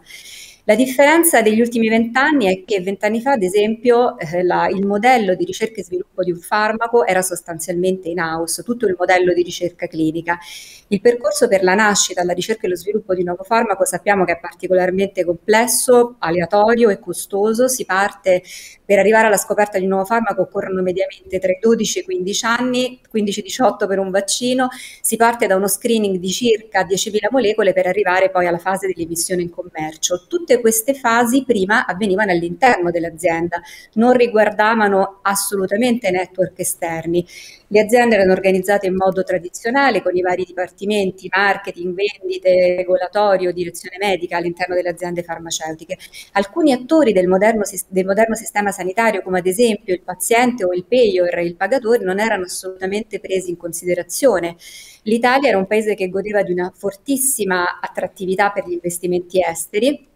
La differenza degli ultimi vent'anni è che vent'anni fa, ad esempio, eh, la, il modello di ricerca e sviluppo di un farmaco era sostanzialmente in house, tutto il modello di ricerca clinica. Il percorso per la nascita, la ricerca e lo sviluppo di un nuovo farmaco sappiamo che è particolarmente complesso, aleatorio e costoso. Si parte per arrivare alla scoperta di un nuovo farmaco occorrono mediamente tra i 12 e i 15 anni, 15-18 per un vaccino, si parte da uno screening di circa 10.000 molecole per arrivare poi alla fase dell'emissione in commercio. Tutte tutte queste fasi prima avvenivano all'interno dell'azienda, non riguardavano assolutamente network esterni. Le aziende erano organizzate in modo tradizionale con i vari dipartimenti, marketing, vendite, regolatorio, direzione medica all'interno delle aziende farmaceutiche. Alcuni attori del moderno, del moderno sistema sanitario, come ad esempio il paziente o il payer, il pagatore, non erano assolutamente presi in considerazione. L'Italia era un paese che godeva di una fortissima attrattività per gli investimenti esteri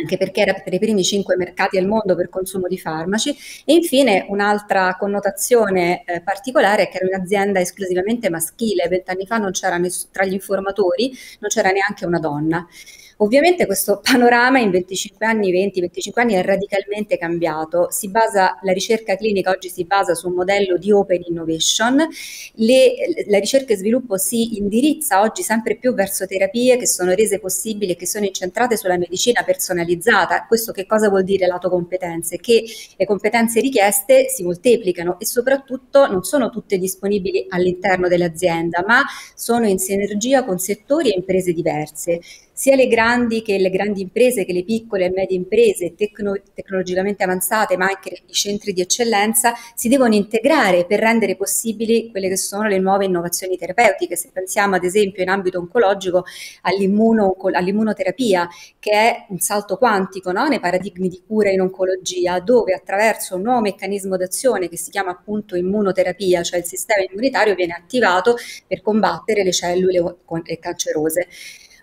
anche perché era tra i primi cinque mercati al mondo per consumo di farmaci. E infine un'altra connotazione eh, particolare è che era un'azienda esclusivamente maschile, vent'anni fa non c'era ness- tra gli informatori, non c'era neanche una donna. Ovviamente questo panorama in 25 anni, 20-25 anni è radicalmente cambiato. Basa, la ricerca clinica oggi si basa su un modello di open innovation, Le, la ricerca e sviluppo si indirizza oggi sempre più verso terapie che sono rese possibili e che sono incentrate sulla medicina personalizzata. Questo che cosa vuol dire lato competenze? Che le competenze richieste si moltiplicano e soprattutto non sono tutte disponibili all'interno dell'azienda, ma sono in sinergia con settori e imprese diverse sia le grandi che le grandi imprese che le piccole e medie imprese tecno- tecnologicamente avanzate, ma anche i centri di eccellenza, si devono integrare per rendere possibili quelle che sono le nuove innovazioni terapeutiche. Se pensiamo ad esempio in ambito oncologico all'immunoterapia, che è un salto quantico no? nei paradigmi di cura in oncologia, dove attraverso un nuovo meccanismo d'azione che si chiama appunto immunoterapia, cioè il sistema immunitario viene attivato per combattere le cellule cancerose.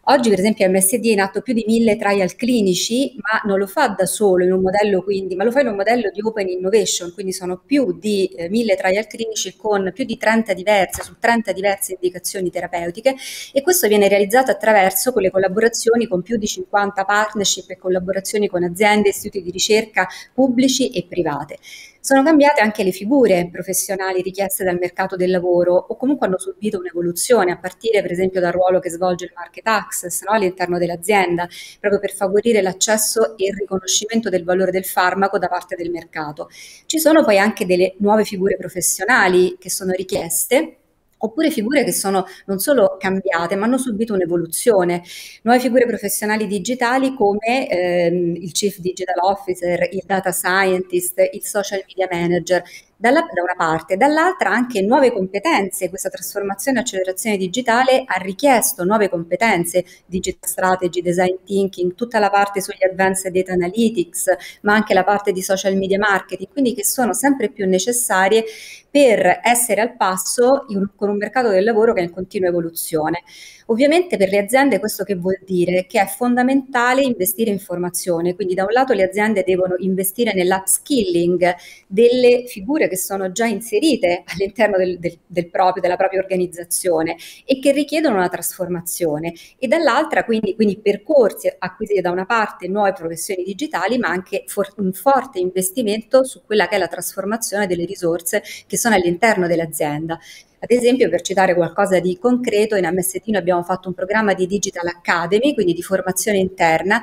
Oggi per esempio MSD è in atto più di mille trial clinici, ma non lo fa da solo in un modello quindi, ma lo fa in un modello di open innovation, quindi sono più di eh, mille trial clinici con più di 30 diverse, su 30 diverse indicazioni terapeutiche e questo viene realizzato attraverso quelle collaborazioni con più di 50 partnership e collaborazioni con aziende, istituti di ricerca pubblici e private. Sono cambiate anche le figure professionali richieste dal mercato del lavoro o comunque hanno subito un'evoluzione a partire per esempio dal ruolo che svolge il market access no, all'interno dell'azienda, proprio per favorire l'accesso e il riconoscimento del valore del farmaco da parte del mercato. Ci sono poi anche delle nuove figure professionali che sono richieste Oppure figure che sono non solo cambiate, ma hanno subito un'evoluzione. Nuove figure professionali digitali come ehm, il Chief Digital Officer, il Data Scientist, il Social Media Manager, dalla, da una parte, dall'altra anche nuove competenze. Questa trasformazione e accelerazione digitale ha richiesto nuove competenze, digital strategy, design thinking, tutta la parte sugli advanced data analytics, ma anche la parte di social media marketing, quindi che sono sempre più necessarie per essere al passo in, con un mercato del lavoro che è in continua evoluzione. Ovviamente per le aziende questo che vuol dire? Che è fondamentale investire in formazione, quindi da un lato le aziende devono investire nell'upskilling delle figure strutture che sono già inserite all'interno del, del, del proprio, della propria organizzazione e che richiedono una trasformazione e dall'altra quindi, quindi percorsi acquisiti da una parte nuove professioni digitali ma anche for- un forte investimento su quella che è la trasformazione delle risorse che sono all'interno dell'azienda. Ad esempio, per citare qualcosa di concreto, in MST abbiamo fatto un programma di Digital Academy, quindi di formazione interna,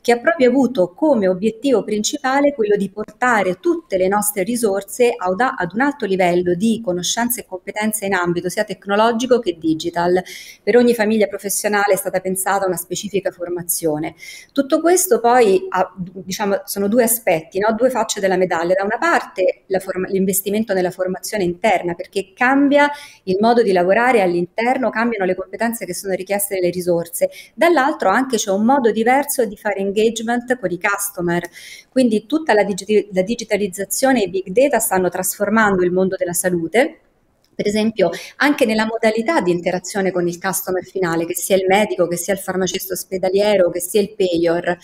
che ha proprio avuto come obiettivo principale quello di portare tutte le nostre risorse ad un alto livello di conoscenze e competenze in ambito sia tecnologico che digital. Per ogni famiglia professionale è stata pensata una specifica formazione. Tutto questo poi ha, diciamo, sono due aspetti, no? due facce della medaglia. Da una parte l'investimento nella formazione interna, perché cambia il modo di lavorare all'interno, cambiano le competenze che sono richieste nelle risorse. Dall'altro anche c'è un modo diverso di fare in l'engagement con i customer. Quindi tutta la, digi- la digitalizzazione e i big data stanno trasformando il mondo della salute per esempio anche nella modalità di interazione con il customer finale, che sia il medico, che sia il farmacista ospedaliero, che sia il payor.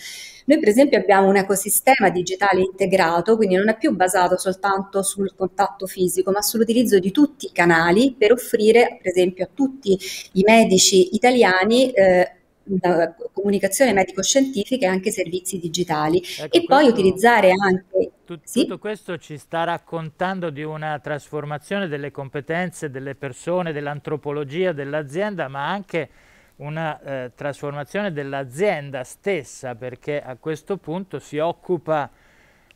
Noi per esempio abbiamo un ecosistema digitale integrato, quindi non è più basato soltanto sul contatto fisico, ma sull'utilizzo di tutti i canali per offrire per esempio a tutti i medici italiani eh, comunicazione medico-scientifica e anche servizi digitali. Ecco, e poi utilizzare anche... Tutto, sì? tutto questo ci sta raccontando di una trasformazione delle competenze delle persone, dell'antropologia, dell'azienda, ma anche una eh, trasformazione dell'azienda stessa, perché a questo punto si occupa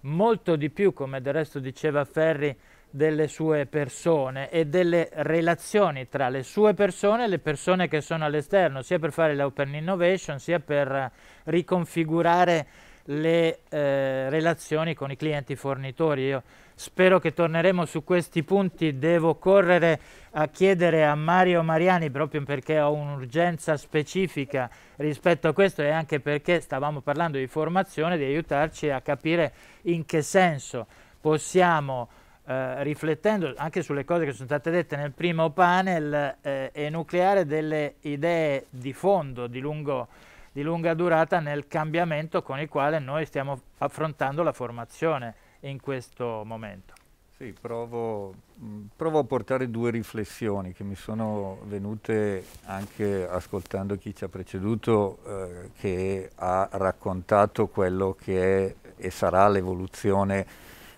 molto di più, come del resto diceva Ferri, delle sue persone e delle relazioni tra le sue persone e le persone che sono all'esterno, sia per fare l'open innovation, sia per riconfigurare le eh, relazioni con i clienti fornitori. Io spero che torneremo su questi punti, devo correre a chiedere a Mario Mariani proprio perché ho un'urgenza specifica rispetto a questo e anche perché stavamo parlando di formazione, di aiutarci a capire in che senso possiamo eh, riflettendo anche sulle cose che sono state dette nel primo panel, eh, enucleare delle idee di fondo, di, lungo, di lunga durata nel cambiamento con il quale noi stiamo affrontando la formazione in questo momento. Sì, provo, mm, provo, a portare due riflessioni che mi sono venute anche ascoltando chi ci ha preceduto eh, che ha raccontato quello che è e sarà l'evoluzione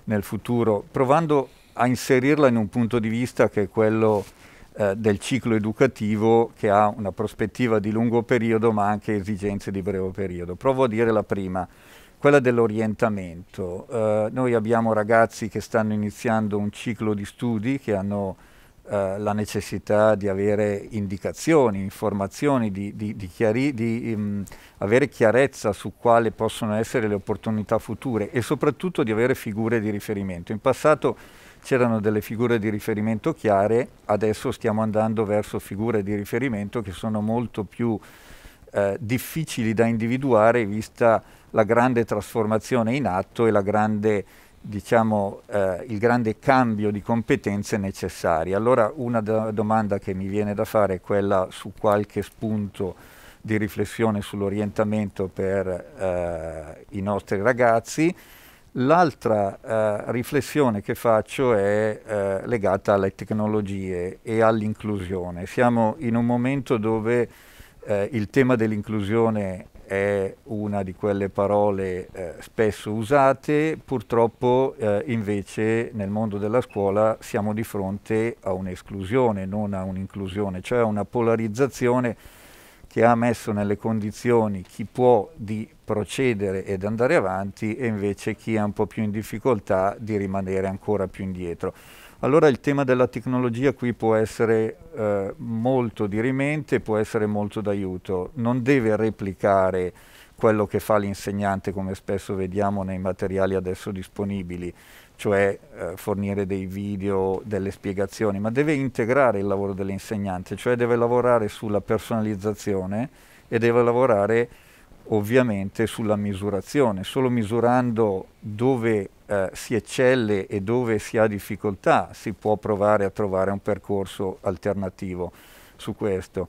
nel futuro, provando a inserirla in un punto di vista che è quello eh, del ciclo educativo che ha una prospettiva di lungo periodo ma anche esigenze di breve periodo. Provo a dire la prima, quella dell'orientamento. Eh, noi abbiamo ragazzi che stanno iniziando un ciclo di studi che hanno eh, la necessità di avere indicazioni, informazioni, di, di, di, chiari, di um, avere chiarezza su quali possono essere le opportunità future e soprattutto di avere figure di riferimento. In passato c'erano delle figure di riferimento chiare, adesso stiamo andando verso figure di riferimento che sono molto più eh, difficili da individuare vista la grande trasformazione in atto e la grande diciamo, eh, il grande cambio di competenze necessarie. Allora una do domanda che mi viene da fare è quella su qualche spunto di riflessione sull'orientamento per eh, i nostri ragazzi. L'altra eh, riflessione che faccio è eh, legata alle tecnologie e all'inclusione. Siamo in un momento dove eh, il tema dell'inclusione è una di quelle parole eh, spesso usate, purtroppo eh, invece nel mondo della scuola siamo di fronte a un'esclusione, non a un'inclusione, cioè a una polarizzazione che ha messo nelle condizioni chi può di procedere ed andare avanti e invece chi è un po' più in difficoltà di rimanere ancora più indietro. Allora il tema della tecnologia qui può essere eh, molto dirimente, può essere molto d'aiuto, non deve replicare quello che fa l'insegnante come spesso vediamo nei materiali adesso disponibili, cioè eh, fornire dei video, delle spiegazioni, ma deve integrare il lavoro dell'insegnante, cioè deve lavorare sulla personalizzazione e deve lavorare ovviamente sulla misurazione, solo misurando dove eh, si eccelle e dove si ha difficoltà si può provare a trovare un percorso alternativo su questo.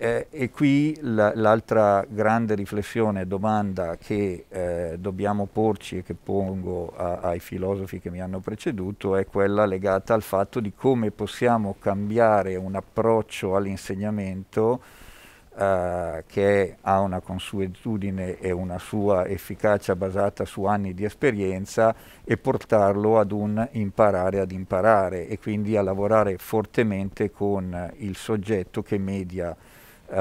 Eh, e qui l'altra grande riflessione domanda che eh, dobbiamo porci e che pongo a, ai filosofi che mi hanno preceduto è quella legata al fatto di come possiamo cambiare un approccio all'insegnamento eh, che ha una consuetudine e una sua efficacia basata su anni di esperienza e portarlo ad un imparare ad imparare e quindi a lavorare fortemente con il soggetto che media eh,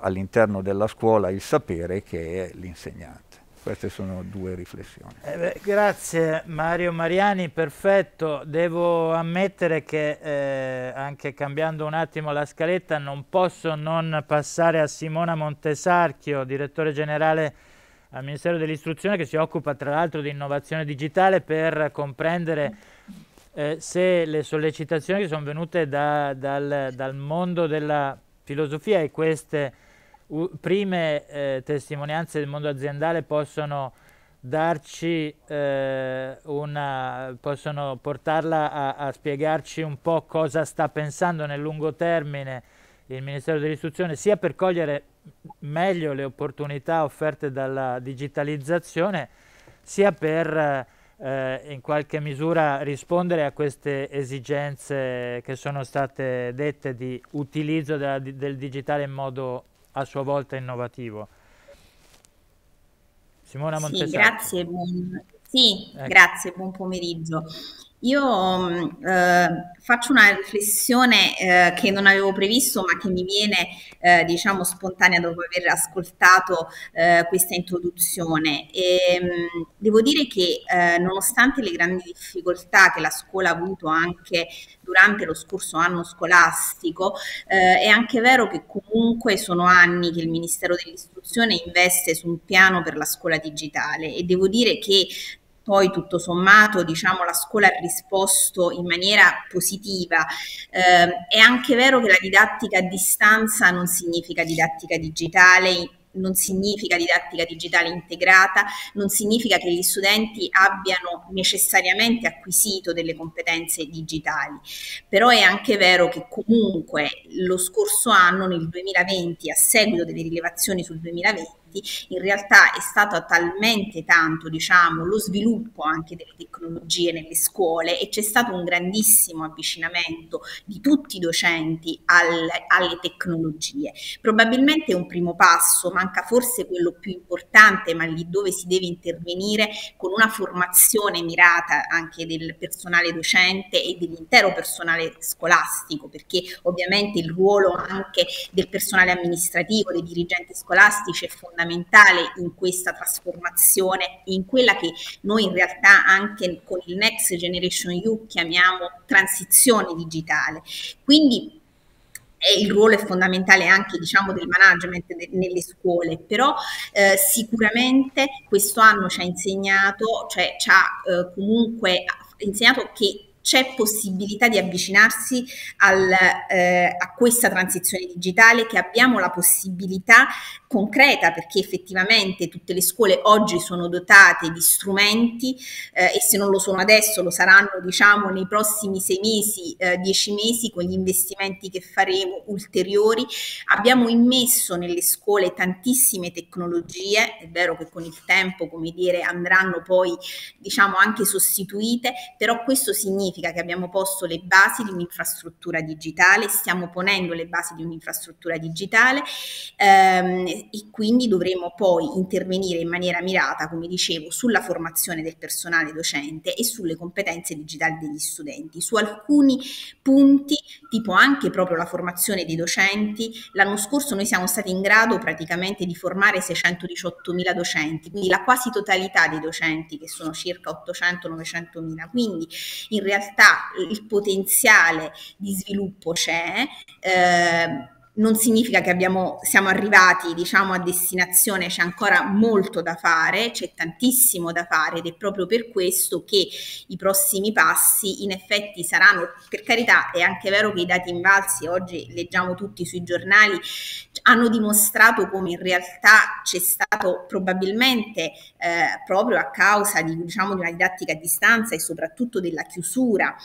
all'interno della scuola il sapere che è l'insegnante. Queste sono due riflessioni. Eh beh, grazie Mario Mariani, perfetto. Devo ammettere che eh, anche cambiando un attimo la scaletta non posso non passare a Simona Montesarchio, direttore generale al Ministero dell'Istruzione che si occupa tra l'altro di innovazione digitale per comprendere eh, se le sollecitazioni che sono venute da, dal, dal mondo della filosofia e queste prime eh, testimonianze del mondo aziendale possono darci eh, una, possono portarla a, a, spiegarci un po' cosa sta pensando nel lungo termine il Ministero dell'Istruzione, sia per cogliere meglio le opportunità offerte dalla digitalizzazione, sia per eh, in qualche misura rispondere a queste esigenze che sono state dette di utilizzo della, del digitale in modo a sua volta innovativo. Simona Montesano. Sì, grazie, buon... Sì, ecco. grazie, buon pomeriggio. Io mm, eh, faccio una riflessione eh, che non avevo previsto, ma che mi viene, eh, diciamo, spontanea dopo aver ascoltato eh, questa introduzione. E, mm, devo dire che, eh, nonostante le grandi difficoltà che la scuola ha avuto anche durante lo scorso anno scolastico, eh, è anche vero che comunque sono anni che il Ministero dell'Istruzione investe su un piano per la scuola digitale e devo dire che poi tutto sommato diciamo, la scuola ha risposto in maniera positiva. Eh, è anche vero che la didattica a distanza non significa didattica digitale, non significa didattica digitale integrata, non significa che gli studenti abbiano necessariamente acquisito delle competenze digitali, però è anche vero che comunque lo scorso anno, nel 2020, a seguito delle rilevazioni sul 2020, in realtà è stato talmente tanto diciamo, lo sviluppo anche delle tecnologie nelle scuole e c'è stato un grandissimo avvicinamento di tutti i docenti al, alle tecnologie. Probabilmente è un primo passo, manca forse quello più importante, ma lì dove si deve intervenire con una formazione mirata anche del personale docente e dell'intero personale scolastico, perché ovviamente il ruolo anche del personale amministrativo, dei dirigenti scolastici è fondamentale fondamentale in questa trasformazione, in quella che noi in realtà anche con il Next Generation EU chiamiamo transizione digitale. Quindi eh, il ruolo è fondamentale anche diciamo, del management nelle scuole, però eh, sicuramente questo anno ci ha insegnato, cioè ci ha eh, comunque insegnato che c'è possibilità di avvicinarsi al, eh, a questa transizione digitale, che abbiamo la possibilità concreta, perché effettivamente tutte le scuole oggi sono dotate di strumenti eh, e se non lo sono adesso lo saranno diciamo nei prossimi sei mesi, eh, dieci mesi con gli investimenti che faremo ulteriori. Abbiamo immesso nelle scuole tantissime tecnologie, è vero che con il tempo come dire andranno poi diciamo anche sostituite, però questo significa significa che abbiamo posto le basi di un'infrastruttura digitale, stiamo ponendo le basi di un'infrastruttura digitale ehm, e quindi dovremo poi intervenire in maniera mirata, come dicevo, sulla formazione del personale docente e sulle competenze digitali degli studenti. Su alcuni punti, tipo anche proprio la formazione dei docenti, l'anno scorso noi siamo stati in grado praticamente di formare 618.000 docenti, quindi la quasi totalità dei docenti che sono circa 800-900.000, quindi in realtà realtà il potenziale di sviluppo c'è, eh, non significa che abbiamo, siamo arrivati diciamo, a destinazione, c'è ancora molto da fare, c'è tantissimo da fare ed è proprio per questo che i prossimi passi in effetti saranno, per carità è anche vero che i dati invalsi oggi leggiamo tutti sui giornali, hanno dimostrato come in realtà c'è stato probabilmente eh, proprio a causa di, diciamo, di una didattica a distanza e soprattutto della chiusura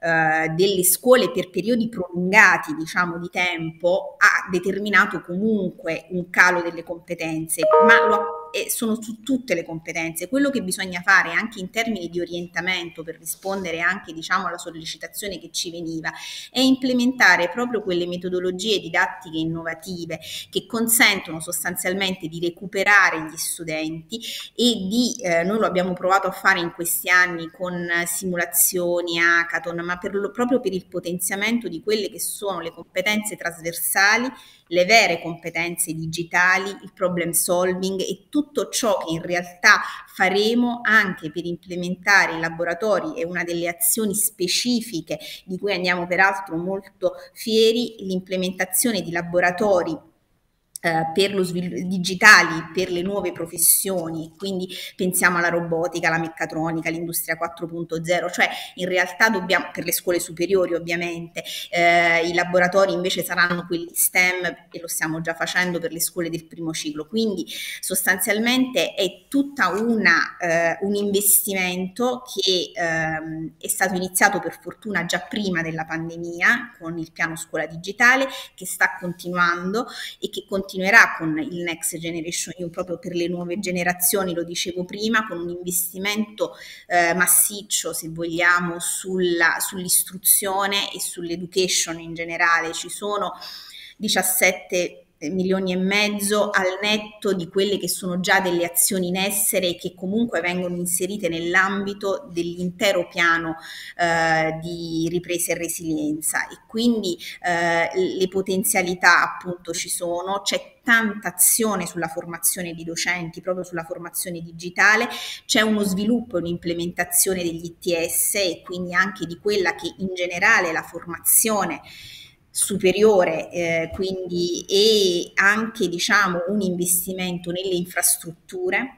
eh, delle scuole per periodi prolungati diciamo, di tempo ha determinato comunque un calo delle competenze, ma lo ha e sono su tutte le competenze. Quello che bisogna fare anche in termini di orientamento per rispondere anche diciamo, alla sollecitazione che ci veniva è implementare proprio quelle metodologie didattiche innovative che consentono sostanzialmente di recuperare gli studenti e di, eh, noi lo abbiamo provato a fare in questi anni con simulazioni, hackathon, ma per lo, proprio per il potenziamento di quelle che sono le competenze trasversali le vere competenze digitali, il problem solving e tutto ciò che in realtà faremo anche per implementare i laboratori e una delle azioni specifiche di cui andiamo peraltro molto fieri, l'implementazione di laboratori eh, per lo svil- digitali, per le nuove professioni, quindi pensiamo alla robotica, alla meccatronica, all'industria 4.0, cioè in realtà dobbiamo, per le scuole superiori ovviamente, eh, i laboratori invece saranno quelli STEM e lo stiamo già facendo per le scuole del primo ciclo, quindi sostanzialmente è tutto eh, un investimento che ehm, è stato iniziato per fortuna già prima della pandemia con il piano scuola digitale, che sta continuando e che continua continuerà con il Next Generation EU proprio per le nuove generazioni, lo dicevo prima, con un investimento eh, massiccio, se vogliamo, sulla, sull'istruzione e sull'education in generale. Ci sono 17 milioni e mezzo al netto di quelle che sono già delle azioni in essere e che comunque vengono inserite nell'ambito dell'intero piano eh, di ripresa e resilienza e quindi eh, le potenzialità appunto ci sono, c'è tanta azione sulla formazione di docenti, proprio sulla formazione digitale, c'è uno sviluppo e un'implementazione degli ITS e quindi anche di quella che in generale la formazione superiore, eh, quindi e anche diciamo un investimento nelle infrastrutture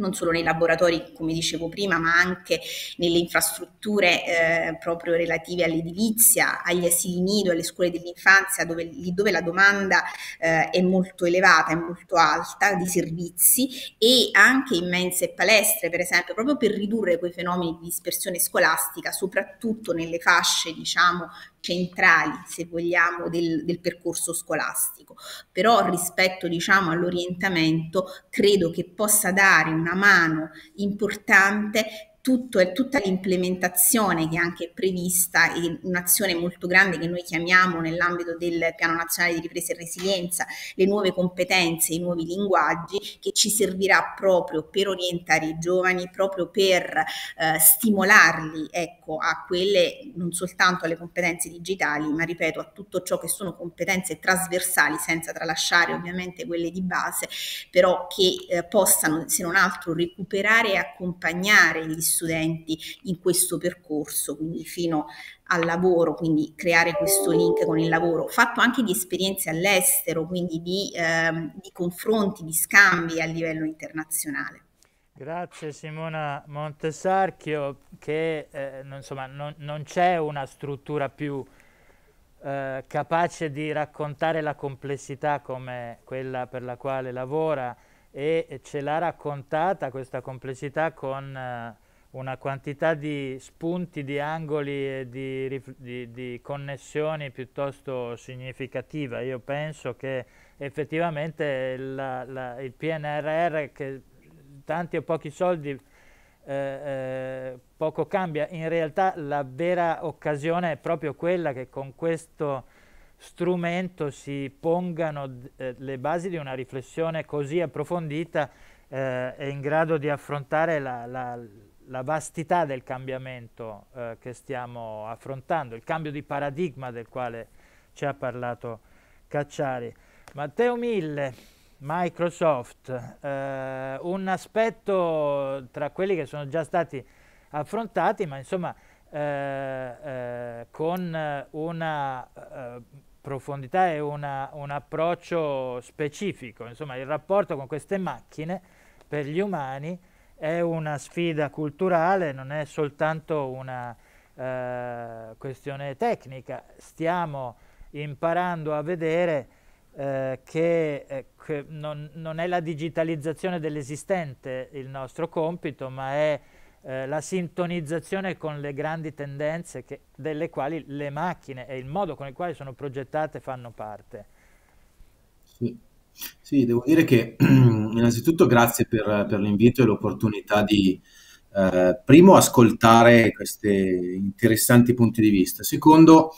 non solo nei laboratori, come dicevo prima, ma anche nelle infrastrutture eh, proprio relative all'edilizia, agli asili nido, alle scuole dell'infanzia, dove, dove la domanda eh, è molto elevata, è molto alta di servizi e anche in mense e palestre, per esempio, proprio per ridurre quei fenomeni di dispersione scolastica, soprattutto nelle fasce, diciamo, centrali, se vogliamo, del, del, percorso scolastico, però rispetto diciamo, all'orientamento credo che possa dare una mano importante tutto, e tutta l'implementazione che è anche prevista e un'azione molto grande che noi chiamiamo nell'ambito del Piano Nazionale di Ripresa e Resilienza, le nuove competenze, i nuovi linguaggi, che ci servirà proprio per orientare i giovani, proprio per eh, stimolarli ecco, a quelle, non soltanto alle competenze digitali, ma ripeto, a tutto ciò che sono competenze trasversali, senza tralasciare ovviamente quelle di base, però che eh, possano, se non altro, recuperare e accompagnare gli studenti in questo percorso, quindi fino al lavoro, quindi creare questo link con il lavoro, fatto anche di esperienze all'estero, quindi di, eh, di confronti, di scambi a livello internazionale. Grazie Simona Montesarchio, che eh, insomma, non, non c'è una struttura più eh, capace di raccontare la complessità come quella per la quale lavora e ce l'ha raccontata questa complessità con eh, una quantità di spunti, di angoli e di, di, di, connessioni piuttosto significativa. Io penso che effettivamente la, la, il, PNRR, che tanti o pochi soldi eh, eh, poco cambia, in realtà la vera occasione è proprio quella che con questo strumento si pongano eh, le basi di una riflessione così approfondita eh, e in grado di affrontare la, la la vastità del cambiamento eh, che stiamo affrontando, il cambio di paradigma del quale ci ha parlato Cacciari. Matteo Mille, Microsoft, eh, un aspetto tra quelli che sono già stati affrontati, ma insomma eh, eh con una eh, profondità e una, un approccio specifico, insomma il rapporto con queste macchine per gli umani è una sfida culturale, non è soltanto una eh, questione tecnica, stiamo imparando a vedere eh, che, eh, che non, non, è la digitalizzazione dell'esistente il nostro compito, ma è eh, la sintonizzazione con le grandi tendenze che, delle quali le macchine e il modo con il quale sono progettate fanno parte. Sì. Sì, devo dire che innanzitutto grazie per, per l'invito e l'opportunità di, eh, primo, ascoltare questi interessanti punti di vista, secondo,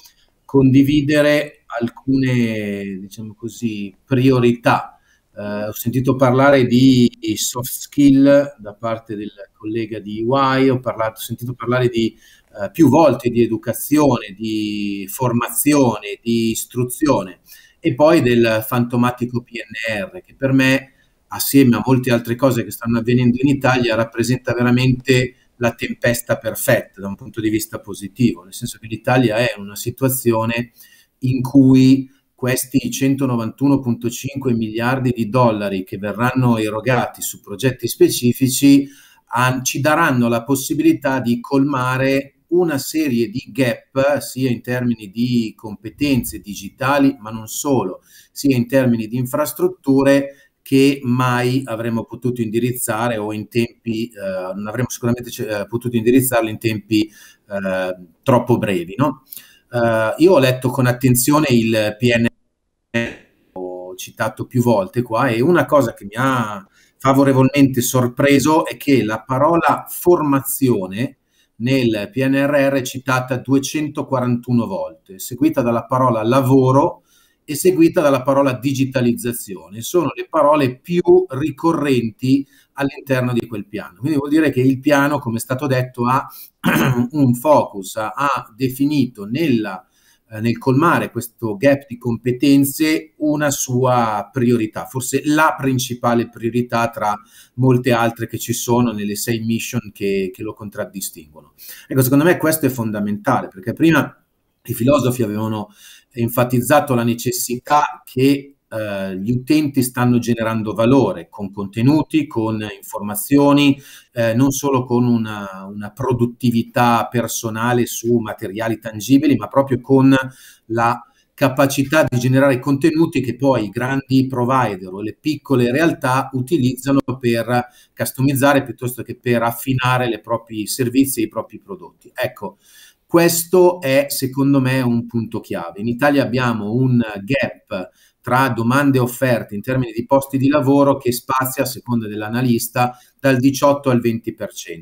condividere alcune, diciamo così, priorità. Eh, ho sentito parlare di soft skill da parte del collega di UI, ho, parlato, ho sentito parlare di, eh, più volte di educazione, di formazione, di istruzione e poi del fantomatico PNR, che per me, assieme a molte altre cose che stanno avvenendo in Italia, rappresenta veramente la tempesta perfetta da un punto di vista positivo, nel senso che l'Italia è una situazione in cui questi 191.5 miliardi di dollari che verranno erogati su progetti specifici ci daranno la possibilità di colmare una serie di gap sia in termini di competenze digitali, ma non solo, sia in termini di infrastrutture che mai avremmo potuto indirizzare o in tempi, eh, non avremmo sicuramente cioè, eh, potuto indirizzarli in tempi eh, troppo brevi. No? Eh, io ho letto con attenzione il PNR, ho citato più volte qua, e una cosa che mi ha favorevolmente sorpreso è che la parola formazione nel PNRR citata 241 volte, seguita dalla parola lavoro e seguita dalla parola digitalizzazione. Sono le parole più ricorrenti all'interno di quel piano. Quindi vuol dire che il piano, come è stato detto, ha un focus, ha definito nella eh, nel colmare questo gap di competenze una sua priorità, forse la principale priorità tra molte altre che ci sono nelle sei mission che, che lo contraddistinguono. Ecco, secondo me questo è fondamentale perché prima i filosofi avevano enfatizzato la necessità che eh, gli utenti stanno generando valore con contenuti, con informazioni, eh, non solo con una, una, produttività personale su materiali tangibili, ma proprio con la capacità di generare contenuti che poi i grandi provider o le piccole realtà utilizzano per customizzare piuttosto che per affinare i propri servizi e i propri prodotti. Ecco, questo è secondo me un punto chiave. In Italia abbiamo un gap tra domande e offerte in termini di posti di lavoro che spazia, a seconda dell'analista, dal 18 al 20%.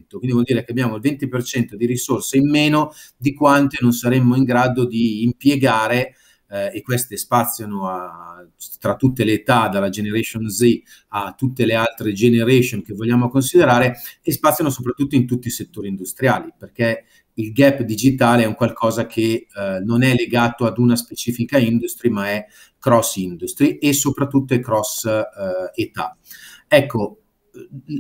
Quindi vuol dire che abbiamo il 20% di risorse in meno di quante non saremmo in grado di impiegare eh, e queste spaziano a, tra tutte le età, dalla Generation Z a tutte le altre generation che vogliamo considerare, e spaziano soprattutto in tutti i settori industriali, perché il gap digitale è un qualcosa che eh, non è legato ad una specifica industria, ma è cross industry e soprattutto cross eh, età. Ecco,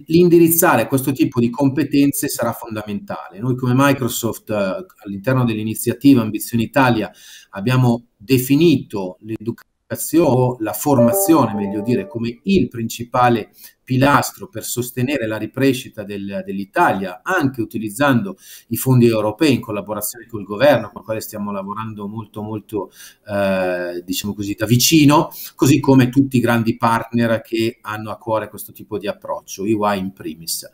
l'indirizzare questo tipo di competenze sarà fondamentale. Noi come Microsoft eh, all'interno dell'iniziativa Ambizione Italia abbiamo definito l'educazione l'educazione, la formazione, meglio dire, come il principale pilastro per sostenere la ricrescita del, dell'Italia, anche utilizzando i fondi europei in collaborazione col governo, con il quale stiamo lavorando molto, molto, eh, diciamo così, da vicino, così come tutti i grandi partner che hanno a cuore questo tipo di approccio, UI in primis.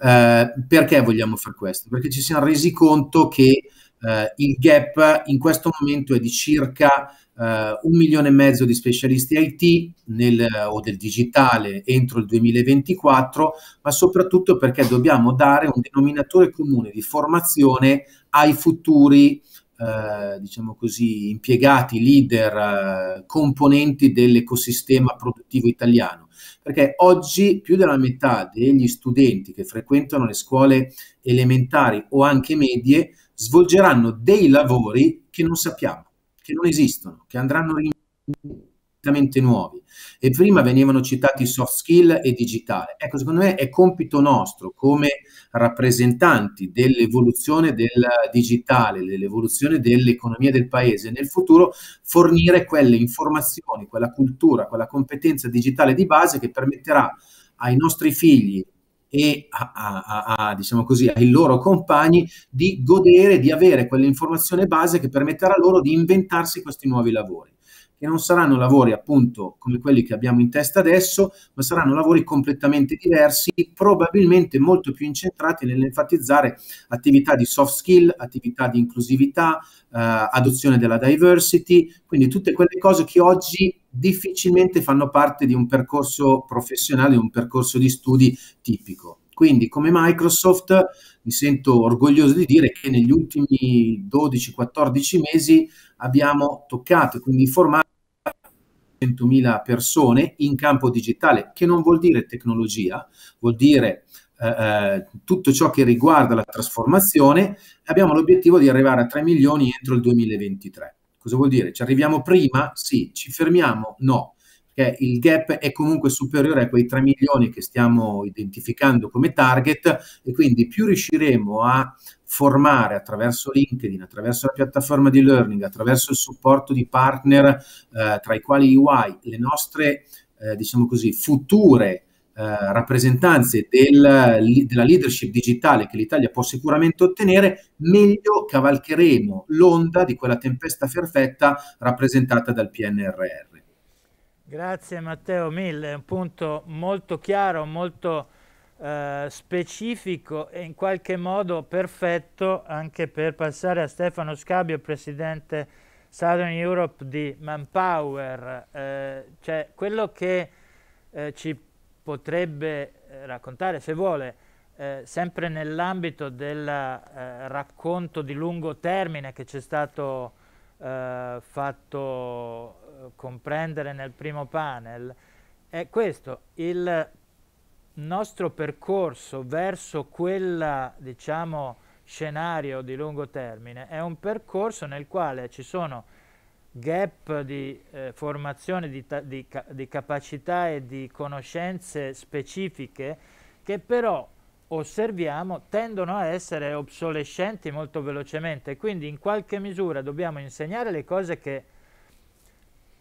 Eh, perché vogliamo fare questo? Perché ci siamo resi conto che eh, il gap in questo momento è di circa Uh, un milione e mezzo di specialisti IT nel, eh, o del digitale entro il 2024, ma soprattutto perché dobbiamo dare un denominatore comune di formazione ai futuri eh, diciamo così, impiegati, leader, eh, componenti dell'ecosistema produttivo italiano. Perché oggi più della metà degli studenti che frequentano le scuole elementari o anche medie svolgeranno dei lavori che non sappiamo che non esistono, che andranno completamente nuovi. E prima venivano citati soft skill e digitale. Ecco, secondo me è compito nostro come rappresentanti dell'evoluzione del digitale, dell'evoluzione dell'economia del paese nel futuro, fornire quelle informazioni, quella cultura, quella competenza digitale di base che permetterà ai nostri figli e a, a, a, diciamo così, ai loro compagni di godere, di avere quell'informazione base che permetterà loro di inventarsi questi nuovi lavori che non saranno lavori appunto come quelli che abbiamo in testa adesso, ma saranno lavori completamente diversi, probabilmente molto più incentrati nell'enfatizzare attività di soft skill, attività di inclusività, eh, adozione della diversity, quindi tutte quelle cose che oggi difficilmente fanno parte di un percorso professionale, di un percorso di studi tipico. Quindi come Microsoft mi sento orgoglioso di dire che negli ultimi 12-14 mesi abbiamo toccato e quindi formato 100.000 persone in campo digitale, che non vuol dire tecnologia, vuol dire eh, eh tutto ciò che riguarda la trasformazione. Abbiamo l'obiettivo di arrivare a 3 milioni entro il 2023. Cosa vuol dire? Ci arriviamo prima? Sì. Ci fermiamo? No perché il gap è comunque superiore a quei 3 milioni che stiamo identificando come target e quindi più riusciremo a formare attraverso LinkedIn, attraverso la piattaforma di learning, attraverso il supporto di partner eh, tra i quali UI, le nostre, eh, diciamo così, future eh, rappresentanze del, della leadership digitale che l'Italia può sicuramente ottenere, meglio cavalcheremo l'onda di quella tempesta perfetta rappresentata dal PNRR. Grazie Matteo mille, è un punto molto chiaro, molto eh, specifico e in qualche modo perfetto anche per passare a Stefano Scabio, presidente Southern Europe di Manpower. Eh, cioè, quello che eh, ci potrebbe eh, raccontare, se vuole, eh, sempre nell'ambito del eh, racconto di lungo termine che ci è stato fatto comprendere nel primo panel è questo, il nostro percorso verso quel diciamo, scenario di lungo termine è un percorso nel quale ci sono gap di eh, formazione di, di, ca di capacità e di conoscenze specifiche che però osserviamo tendono a essere obsolescenti molto velocemente, quindi in qualche misura dobbiamo insegnare le cose che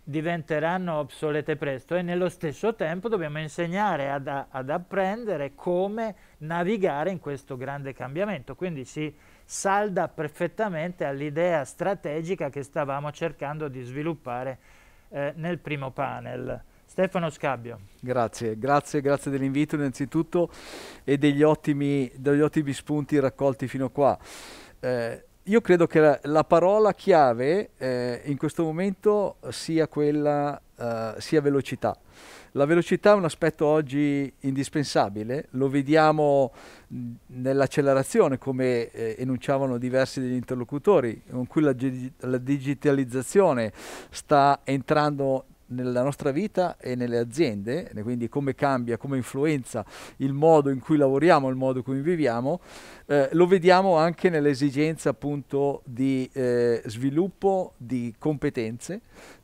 diventeranno obsolete presto e nello stesso tempo dobbiamo insegnare ad, ad apprendere come navigare in questo grande cambiamento. Quindi si salda perfettamente all'idea strategica che stavamo cercando di sviluppare eh, nel primo panel. Stefano Scabbio. Grazie, grazie, grazie dell'invito innanzitutto e degli ottimi, degli ottimi, spunti raccolti fino a qua. Eh, io credo che la, la parola chiave eh, in questo momento sia quella, eh, sia velocità. La velocità è un aspetto oggi indispensabile, lo vediamo nell'accelerazione, come eh, enunciavano diversi degli interlocutori, con cui la, la digitalizzazione sta entrando nella nostra vita e nelle aziende, quindi come cambia, come influenza il modo in cui lavoriamo, il modo in cui viviamo, eh, lo vediamo anche nell'esigenza appunto di eh, sviluppo di competenze,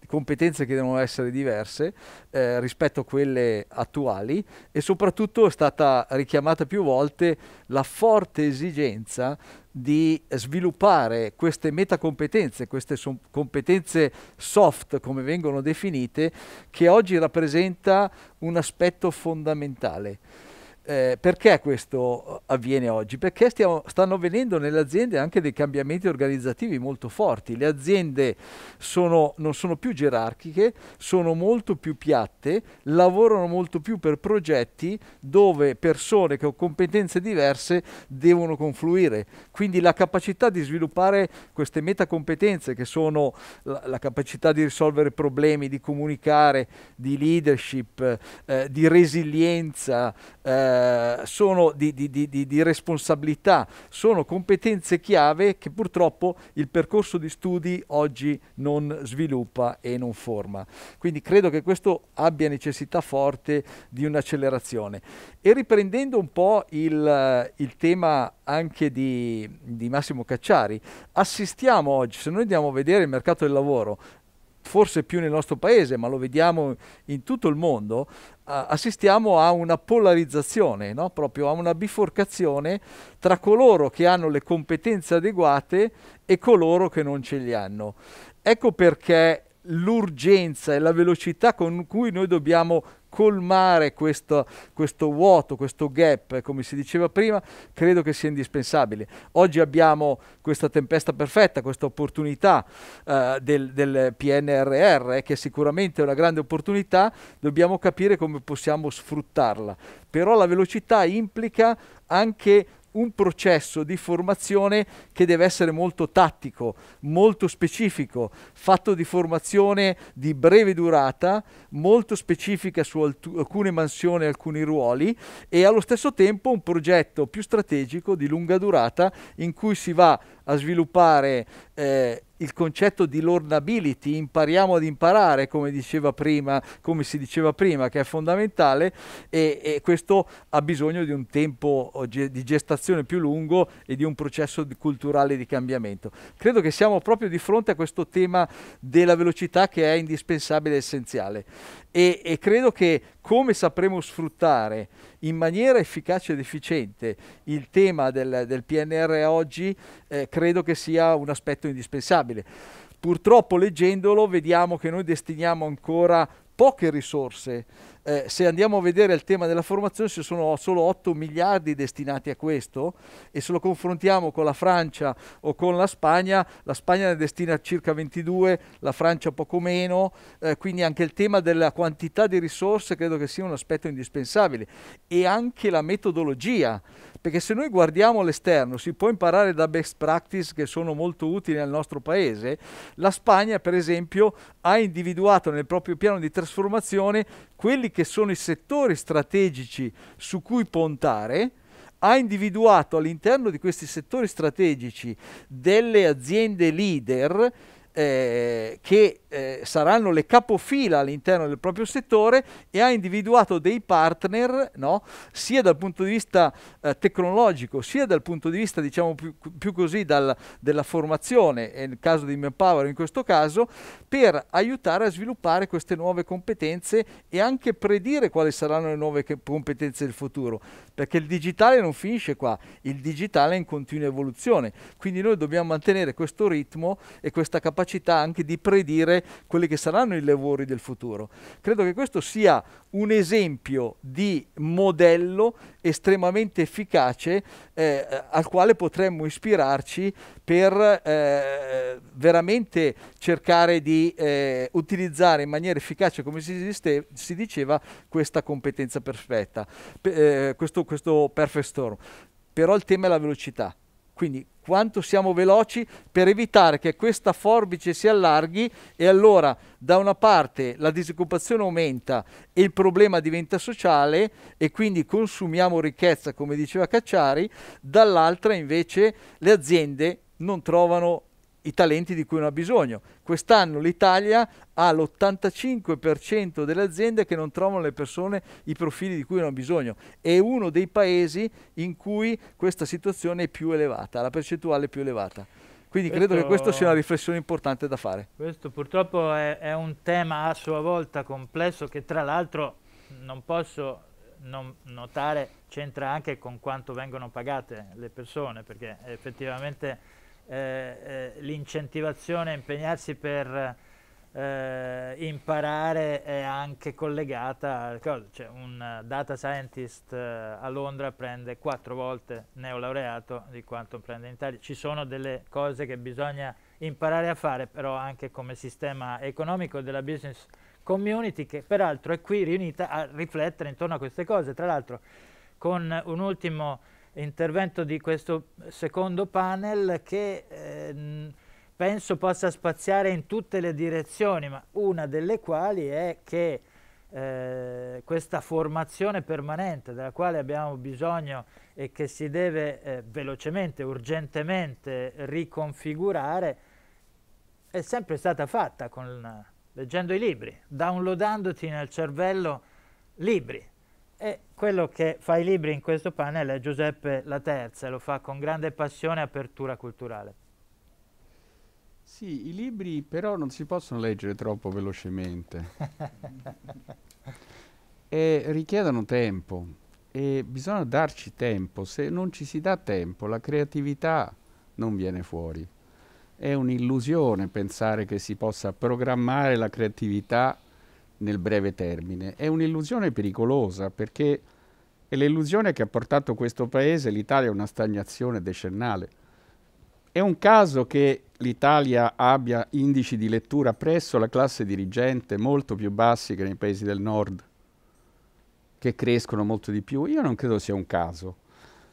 competenze che devono essere diverse eh, rispetto a quelle attuali e soprattutto è stata richiamata più volte la forte esigenza di sviluppare queste metacompetenze, queste so- competenze soft come vengono definite, che oggi rappresenta un aspetto fondamentale eh, perché questo avviene oggi? Perché stiamo, stanno avvenendo nelle aziende anche dei cambiamenti organizzativi molto forti. Le aziende sono, non sono più gerarchiche, sono molto più piatte, lavorano molto più per progetti dove persone che hanno competenze diverse devono confluire. Quindi la capacità di sviluppare queste metacompetenze che sono la, la capacità di risolvere problemi, di comunicare, di leadership, eh, di resilienza, eh, eh, sono di, di, di, di, responsabilità, sono competenze chiave che purtroppo il percorso di studi oggi non sviluppa e non forma. Quindi credo che questo abbia necessità forte di un'accelerazione. E riprendendo un po' il, eh, il tema anche di Massimo Cacciari, assistiamo oggi, se noi andiamo a vedere il mercato del lavoro, forse più nel nostro paese, ma lo vediamo in tutto il mondo, assistiamo a una polarizzazione, no? proprio a una biforcazione tra coloro che hanno le competenze adeguate e coloro che non ce le hanno. Ecco perché l'urgenza e la velocità con cui noi dobbiamo colmare questo, questo, vuoto, questo gap, come si diceva prima, credo che sia indispensabile. Oggi abbiamo questa tempesta perfetta, questa opportunità eh, del, del, PNRR, eh, che sicuramente è una grande opportunità, dobbiamo capire come possiamo sfruttarla. Però la velocità implica anche un processo di formazione che deve essere molto tattico, molto specifico, fatto di formazione di breve durata, molto specifica su alcune mansioni, alcuni ruoli e allo stesso tempo un progetto più strategico di lunga durata in cui si va a sviluppare eh, il concetto di learnability, impariamo ad imparare, come, diceva prima, come si diceva prima, che è fondamentale e, e questo ha bisogno di un tempo oh, di gestazione più lungo e di un processo di culturale di cambiamento. Credo che siamo proprio di fronte a questo tema della velocità che è indispensabile e essenziale e, e credo che come sapremo sfruttare in maniera efficace ed efficiente il tema del, del PNR oggi, eh, credo che sia un aspetto indispensabile. Purtroppo leggendolo vediamo che noi destiniamo ancora poche risorse eh, se andiamo a vedere il tema della formazione ci sono solo 8 miliardi destinati a questo e se lo confrontiamo con la Francia o con la Spagna, la Spagna ne destina circa 22, la Francia poco meno, eh, quindi anche il tema della quantità di risorse credo che sia un aspetto indispensabile e anche la metodologia, perché se noi guardiamo l'esterno si può imparare da best practice che sono molto utili al nostro paese, la Spagna per esempio ha individuato nel proprio piano di trasformazione quelli quelli che sono i settori strategici su cui puntare, ha individuato all'interno di questi settori strategici delle aziende leader eh, che eh, saranno le capofila all'interno del proprio settore e ha individuato dei partner no? sia dal punto di vista eh, tecnologico sia dal punto di vista diciamo più, più così dal, della formazione nel caso di Manpower in questo caso per aiutare a sviluppare queste nuove competenze e anche predire quali saranno le nuove competenze del futuro perché il digitale non finisce qua il digitale è in continua evoluzione quindi noi dobbiamo mantenere questo ritmo e questa capacità anche di predire quelli che saranno i lavori del futuro. Credo che questo sia un esempio di modello estremamente efficace eh, al quale potremmo ispirarci per eh, veramente cercare di eh, utilizzare in maniera efficace, come si, si diceva, questa competenza perfetta, P eh, questo, questo perfect storm. Però il tema è la velocità. Quindi quanto siamo veloci per evitare che questa forbice si allarghi e allora da una parte la disoccupazione aumenta e il problema diventa sociale e quindi consumiamo ricchezza come diceva Cacciari, dall'altra invece le aziende non trovano i talenti di cui non ha bisogno. Quest'anno l'Italia ha l'85% delle aziende che non trovano le persone i profili di cui non ha bisogno. È uno dei paesi in cui questa situazione è più elevata, la percentuale è più elevata. Quindi questo, credo che questa sia una riflessione importante da fare. Questo purtroppo è, è un tema a sua volta complesso che tra l'altro non posso non notare c'entra anche con quanto vengono pagate le persone perché effettivamente eh, eh, l'incentivazione a impegnarsi per eh, imparare è anche collegata al cioè un data scientist eh, a Londra prende quattro volte neolaureato di quanto prende in Italia. Ci sono delle cose che bisogna imparare a fare, però anche come sistema economico della business community che peraltro è qui riunita a riflettere intorno a queste cose. Tra l'altro con un ultimo intervento di questo secondo panel che eh, penso possa spaziare in tutte le direzioni, ma una delle quali è che eh, questa formazione permanente della quale abbiamo bisogno e che si deve eh, velocemente, urgentemente riconfigurare, è sempre stata fatta con, leggendo i libri, downloadandoti nel cervello libri, e quello che fa i libri in questo panel è Giuseppe La Terza, e lo fa con grande passione e apertura culturale. Sì, i libri però non si possono leggere troppo velocemente e richiedono tempo e bisogna darci tempo, se non ci si dà tempo la creatività non viene fuori. È un'illusione pensare che si possa programmare la creatività nel breve termine. È un'illusione pericolosa perché è l'illusione che ha portato questo paese, l'Italia, a una stagnazione decennale. È un caso che l'Italia abbia indici di lettura presso la classe dirigente molto più bassi che nei paesi del nord, che crescono molto di più? Io non credo sia un caso.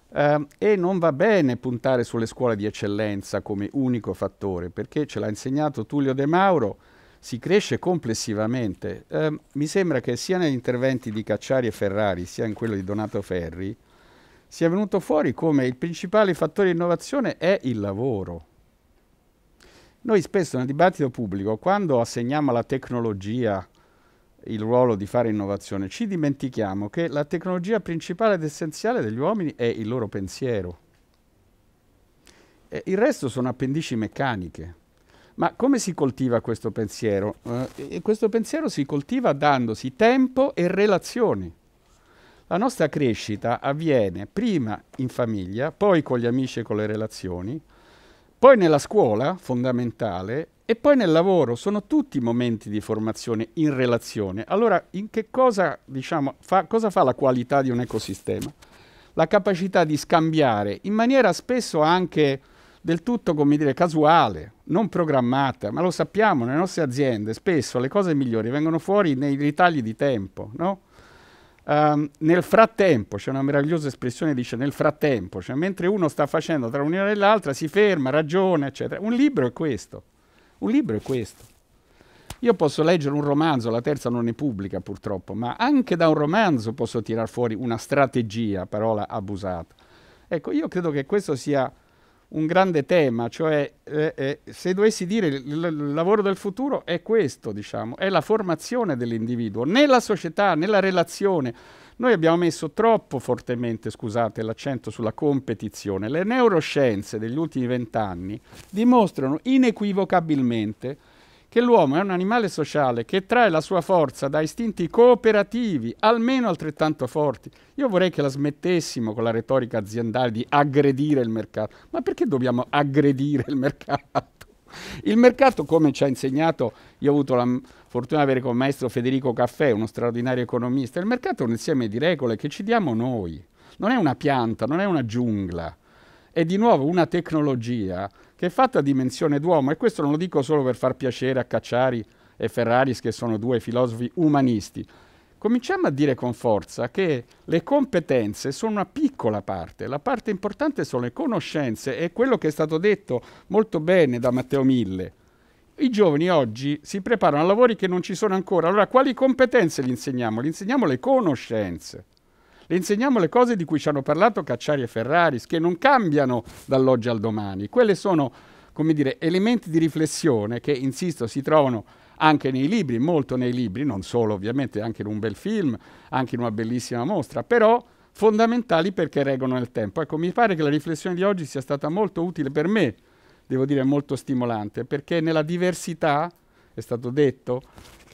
Uh, e non va bene puntare sulle scuole di eccellenza come unico fattore, perché ce l'ha insegnato Tullio De Mauro, si cresce complessivamente. Eh, mi sembra che sia negli interventi di Cacciari e Ferrari, sia in quello di Donato Ferri, sia venuto fuori come il principale fattore di innovazione è il lavoro. Noi spesso nel dibattito pubblico, quando assegniamo alla tecnologia il ruolo di fare innovazione, ci dimentichiamo che la tecnologia principale ed essenziale degli uomini è il loro pensiero. E il resto sono appendici meccaniche. Ma come si coltiva questo pensiero? Eh, questo pensiero si coltiva dandosi tempo e relazioni. La nostra crescita avviene prima in famiglia, poi con gli amici e con le relazioni, poi nella scuola, fondamentale, e poi nel lavoro. Sono tutti momenti di formazione in relazione. Allora, in che cosa, diciamo, fa, cosa fa la qualità di un ecosistema? La capacità di scambiare in maniera spesso anche del tutto, come dire, casuale, non programmata, ma lo sappiamo, nelle nostre aziende spesso le cose migliori vengono fuori nei ritagli di tempo, no? Um, nel frattempo, c'è una meravigliosa espressione dice nel frattempo, cioè mentre uno sta facendo tra un'unione e l'altra si ferma, ragiona, eccetera. Un libro è questo, un libro è questo. Io posso leggere un romanzo, la terza non è pubblica purtroppo, ma anche da un romanzo posso tirar fuori una strategia, parola abusata. Ecco, io credo che questo sia un grande tema, cioè eh, eh, se dovessi dire il, lavoro del futuro è questo, diciamo, è la formazione dell'individuo, nella società, nella relazione. Noi abbiamo messo troppo fortemente, scusate, l'accento sulla competizione. Le neuroscienze degli ultimi vent'anni dimostrano inequivocabilmente che l'uomo è un animale sociale che trae la sua forza da istinti cooperativi, almeno altrettanto forti. Io vorrei che la smettessimo con la retorica aziendale di aggredire il mercato. Ma perché dobbiamo aggredire il mercato? Il mercato, come ci ha insegnato, io ho avuto la fortuna di avere come maestro Federico Caffè, uno straordinario economista, il mercato è un insieme di regole che ci diamo noi. Non è una pianta, non è una giungla. È di nuovo una tecnologia che è fatta a dimensione d'uomo e questo non lo dico solo per far piacere a Cacciari e Ferraris che sono due filosofi umanisti. Cominciamo a dire con forza che le competenze sono una piccola parte, la parte importante sono le conoscenze e quello che è stato detto molto bene da Matteo Mille. I giovani oggi si preparano a lavori che non ci sono ancora, allora quali competenze gli insegniamo? Gli insegniamo le conoscenze. Le insegniamo le cose di cui ci hanno parlato Cacciari e Ferraris, che non cambiano dall'oggi al domani. Quelle sono, come dire, elementi di riflessione che, insisto, si trovano anche nei libri, molto nei libri, non solo ovviamente, anche in un bel film, anche in una bellissima mostra, però fondamentali perché reggono nel tempo. Ecco, mi pare che la riflessione di oggi sia stata molto utile per me, devo dire molto stimolante, perché nella diversità, è stato detto,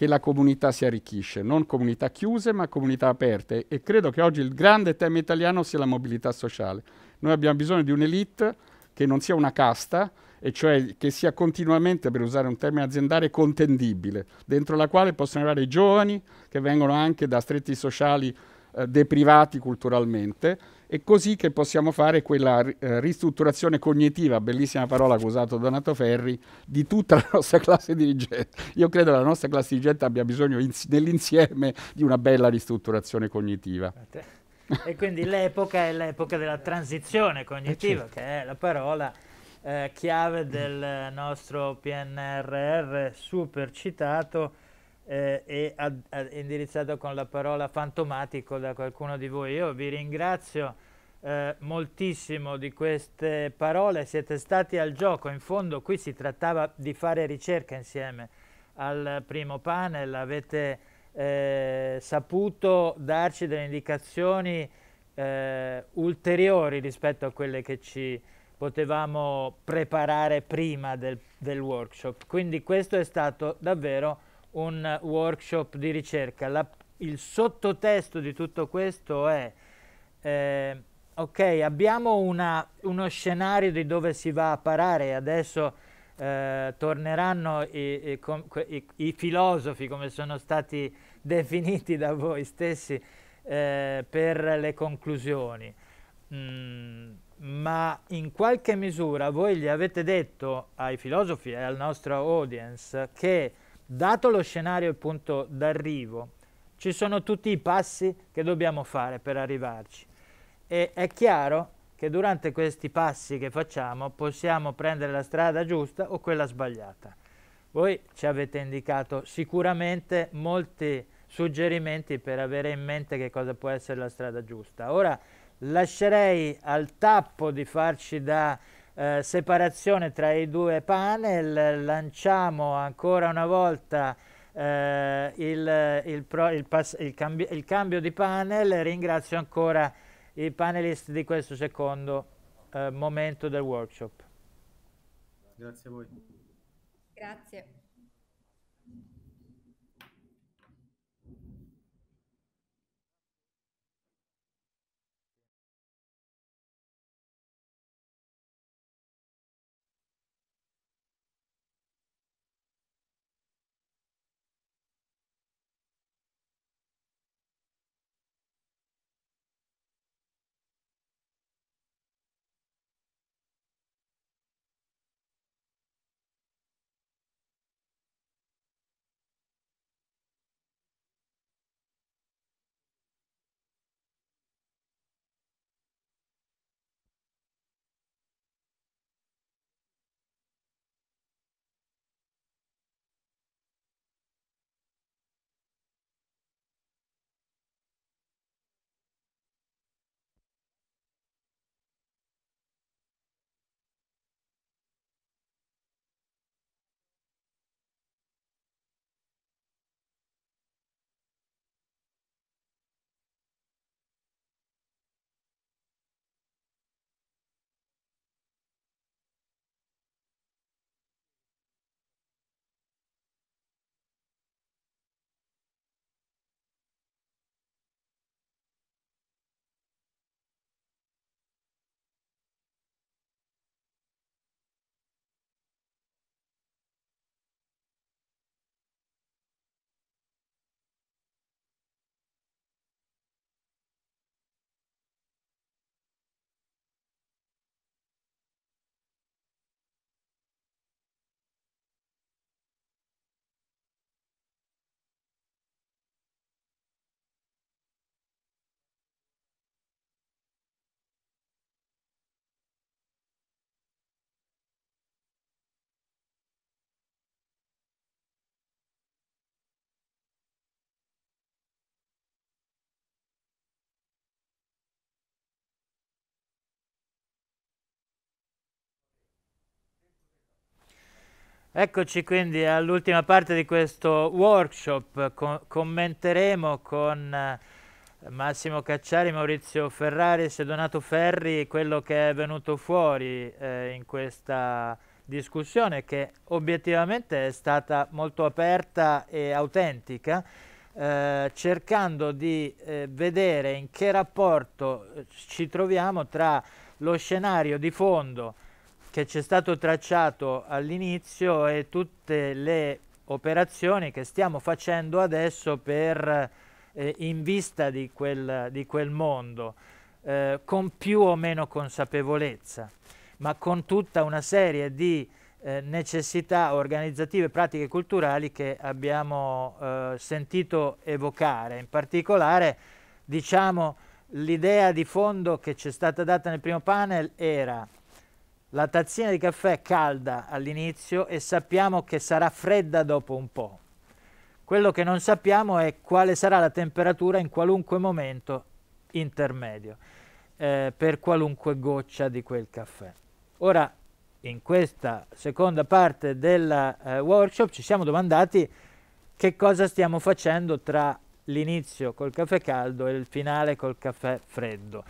che la comunità si arricchisce, non comunità chiuse ma comunità aperte e credo che oggi il grande tema italiano sia la mobilità sociale. Noi abbiamo bisogno di un'elite che non sia una casta e cioè che sia continuamente, per usare un termine aziendale, contendibile, dentro la quale possono arrivare i giovani che vengono anche da stretti sociali eh, deprivati culturalmente è così che possiamo fare quella eh, ristrutturazione cognitiva, bellissima parola che ha usato Donato Ferri, di tutta la nostra classe dirigente. Io credo che la nostra classe dirigente abbia bisogno nell'insieme di una bella ristrutturazione cognitiva. Eh, e quindi l'epoca è l'epoca della transizione cognitiva, eh certo. che è la parola eh, chiave del nostro PNRR super citato eh, e ad, ad indirizzato con la parola fantomatico da qualcuno di voi. Io vi ringrazio eh, moltissimo di queste parole, siete stati al gioco, in fondo qui si trattava di fare ricerca insieme al primo panel, avete eh, saputo darci delle indicazioni eh, ulteriori rispetto a quelle che ci potevamo preparare prima del, del workshop. Quindi questo è stato davvero un workshop di ricerca. La, il sottotesto di tutto questo è, eh, ok, abbiamo una, uno scenario di dove si va a parare, adesso eh, torneranno i, i, i, filosofi, come sono stati definiti da voi stessi, eh, per le conclusioni. Mm, ma in qualche misura voi gli avete detto ai filosofi e al nostro audience che dato lo scenario e il punto d'arrivo, ci sono tutti i passi che dobbiamo fare per arrivarci. E è chiaro che durante questi passi che facciamo possiamo prendere la strada giusta o quella sbagliata. Voi ci avete indicato sicuramente molti suggerimenti per avere in mente che cosa può essere la strada giusta. Ora lascerei al tappo di farci da eh, separazione tra i due panel, lanciamo ancora una volta eh, il, il, pro, il, cambi il, cambio di panel, ringrazio ancora i panelist di questo secondo eh, momento del workshop. Grazie a voi. Grazie. Eccoci quindi all'ultima parte di questo workshop, Co commenteremo con eh, Massimo Cacciari, Maurizio Ferrari e Donato Ferri quello che è venuto fuori eh, in questa discussione che obiettivamente è stata molto aperta e autentica, eh, cercando di eh, vedere in che rapporto eh, ci troviamo tra lo scenario di fondo che ci è stato tracciato all'inizio e tutte le operazioni che stiamo facendo adesso per, eh, in vista di quel, di quel mondo, eh, con più o meno consapevolezza, ma con tutta una serie di eh, necessità organizzative, pratiche culturali che abbiamo eh, sentito evocare, in particolare diciamo l'idea di fondo che ci è stata data nel primo panel era la tazzina di caffè è calda all'inizio e sappiamo che sarà fredda dopo un po'. Quello che non sappiamo è quale sarà la temperatura in qualunque momento intermedio eh, per qualunque goccia di quel caffè. Ora, in questa seconda parte del eh, workshop ci siamo domandati che cosa stiamo facendo tra l'inizio col caffè caldo e il finale col caffè freddo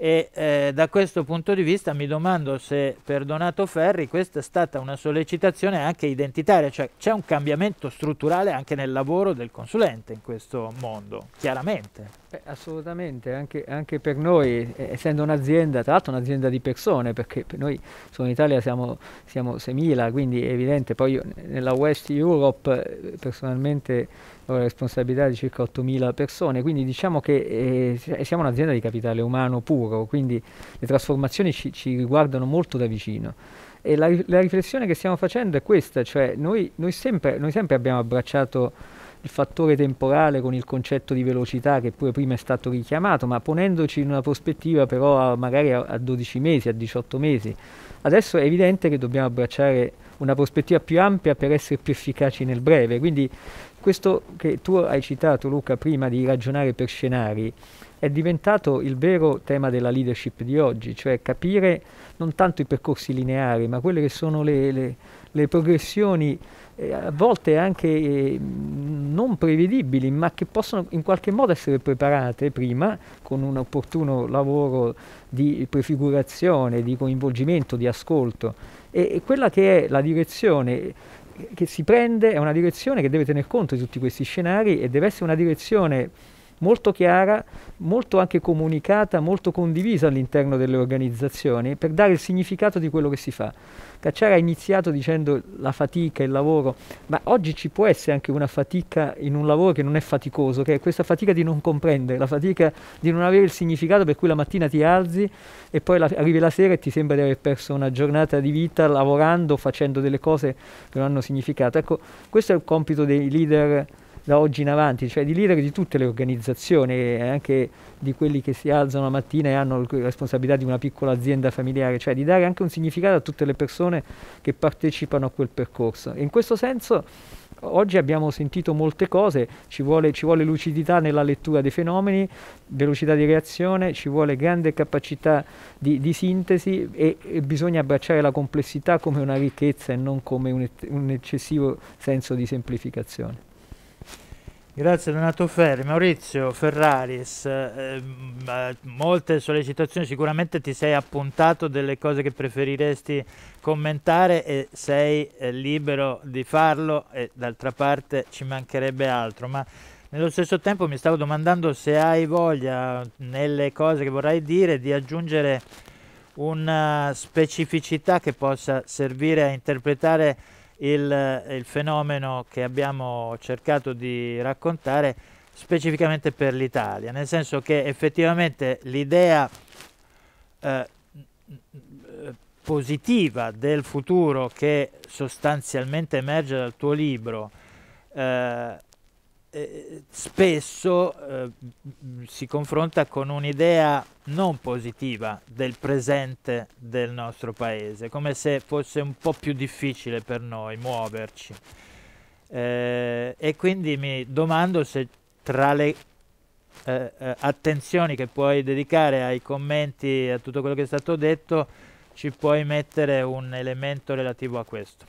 e eh, da questo punto di vista mi domando se per Donato Ferri questa è stata una sollecitazione anche identitaria, cioè c'è un cambiamento strutturale anche nel lavoro del consulente in questo mondo, chiaramente. Beh, assolutamente, anche, anche, per noi, eh, essendo un'azienda, tra l'altro un'azienda di persone, perché per noi in Italia siamo, siamo 6.000, quindi è evidente, poi io, nella West Europe eh, personalmente ho la responsabilità di circa 8.000 persone, quindi diciamo che eh, siamo un'azienda di capitale umano puro, quindi le trasformazioni ci, ci riguardano molto da vicino. E la, la, riflessione che stiamo facendo è questa, cioè noi, noi, sempre, noi sempre abbiamo abbracciato il fattore temporale con il concetto di velocità che pure prima è stato richiamato, ma ponendoci in una prospettiva però a, magari a, a 12 mesi, a 18 mesi. Adesso è evidente che dobbiamo abbracciare una prospettiva più ampia per essere più efficaci nel breve, quindi questo che tu hai citato Luca prima di ragionare per scenari è diventato il vero tema della leadership di oggi, cioè capire non tanto i percorsi lineari, ma quelle che sono le, le, le progressioni eh, a volte anche eh, non prevedibili, ma che possono in qualche modo essere preparate prima con un opportuno lavoro di prefigurazione, di coinvolgimento, di ascolto. E, e quella che è la direzione che si prende è una direzione che deve tener conto di tutti questi scenari e deve essere una direzione molto chiara, molto anche comunicata, molto condivisa all'interno delle organizzazioni per dare il significato di quello che si fa. Cacciara ha iniziato dicendo la fatica, il lavoro, ma oggi ci può essere anche una fatica in un lavoro che non è faticoso, che è questa fatica di non comprendere, la fatica di non avere il significato per cui la mattina ti alzi e poi la, arrivi la sera e ti sembra di aver perso una giornata di vita lavorando, facendo delle cose che non hanno significato. Ecco, questo è il compito dei leader da oggi in avanti, cioè di leader di tutte le organizzazioni, eh, anche di quelli che si alzano la mattina e hanno la responsabilità di una piccola azienda familiare, cioè di dare anche un significato a tutte le persone che partecipano a quel percorso. E in questo senso oggi abbiamo sentito molte cose, ci vuole, ci vuole, lucidità nella lettura dei fenomeni, velocità di reazione, ci vuole grande capacità di, di sintesi e, e, bisogna abbracciare la complessità come una ricchezza e non come un, un eccessivo senso di semplificazione. Grazie Donato Ferri. Maurizio Ferraris, ehm, eh, molte sollecitazioni, sicuramente ti sei appuntato delle cose che preferiresti commentare e sei eh, libero di farlo e d'altra parte ci mancherebbe altro, ma nello stesso tempo mi stavo domandando se hai voglia nelle cose che vorrai dire di aggiungere una specificità che possa servire a interpretare il, il fenomeno che abbiamo cercato di raccontare specificamente per l'Italia, nel senso che effettivamente l'idea eh, positiva del futuro che sostanzialmente emerge dal tuo libro eh, eh, spesso eh, si confronta con un'idea non positiva del presente del nostro paese, come se fosse un po' più difficile per noi muoverci. Eh, e quindi mi domando se tra le eh, eh, attenzioni che puoi dedicare ai commenti e a tutto quello che è stato detto ci puoi mettere un elemento relativo a questo.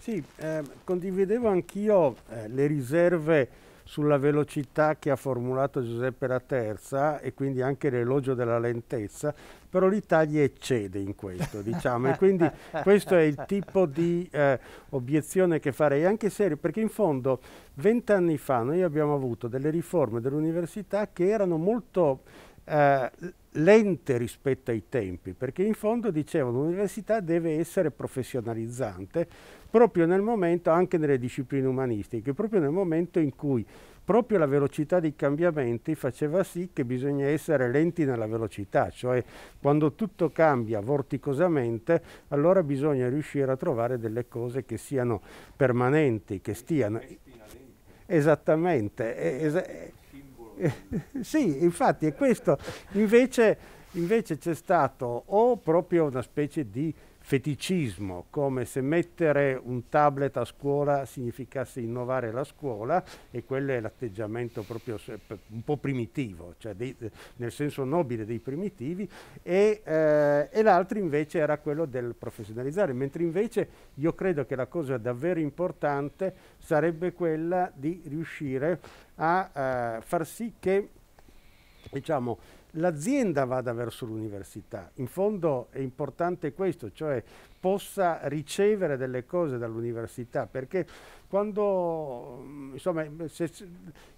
Sì, eh, condividevo anch'io eh, le riserve sulla velocità che ha formulato Giuseppe La Terza e quindi anche l'elogio della lentezza, però l'Italia eccede in questo, diciamo, e quindi questo è il tipo di eh, obiezione che farei, anche serio, perché in fondo vent'anni fa noi abbiamo avuto delle riforme dell'università che erano molto eh, lente rispetto ai tempi, perché in fondo dicevano l'università deve essere professionalizzante, proprio nel momento, anche nelle discipline umanistiche, proprio nel momento in cui proprio la velocità dei cambiamenti faceva sì che bisogna essere lenti nella velocità, cioè quando tutto cambia vorticosamente, allora bisogna riuscire a trovare delle cose che siano permanenti, che stiano. Esattamente. Es sì, infatti è questo. Invece, invece c'è stato o proprio una specie di feticismo, come se mettere un tablet a scuola significasse innovare la scuola e quello è l'atteggiamento proprio un po' primitivo, cioè dei, nel senso nobile dei primitivi, e, eh, e l'altro invece era quello del professionalizzare, mentre invece io credo che la cosa davvero importante sarebbe quella di riuscire a eh, far sì che diciamo, l'azienda vada verso l'università. In fondo è importante questo, cioè possa ricevere delle cose dall'università, perché quando, mm, insomma, se,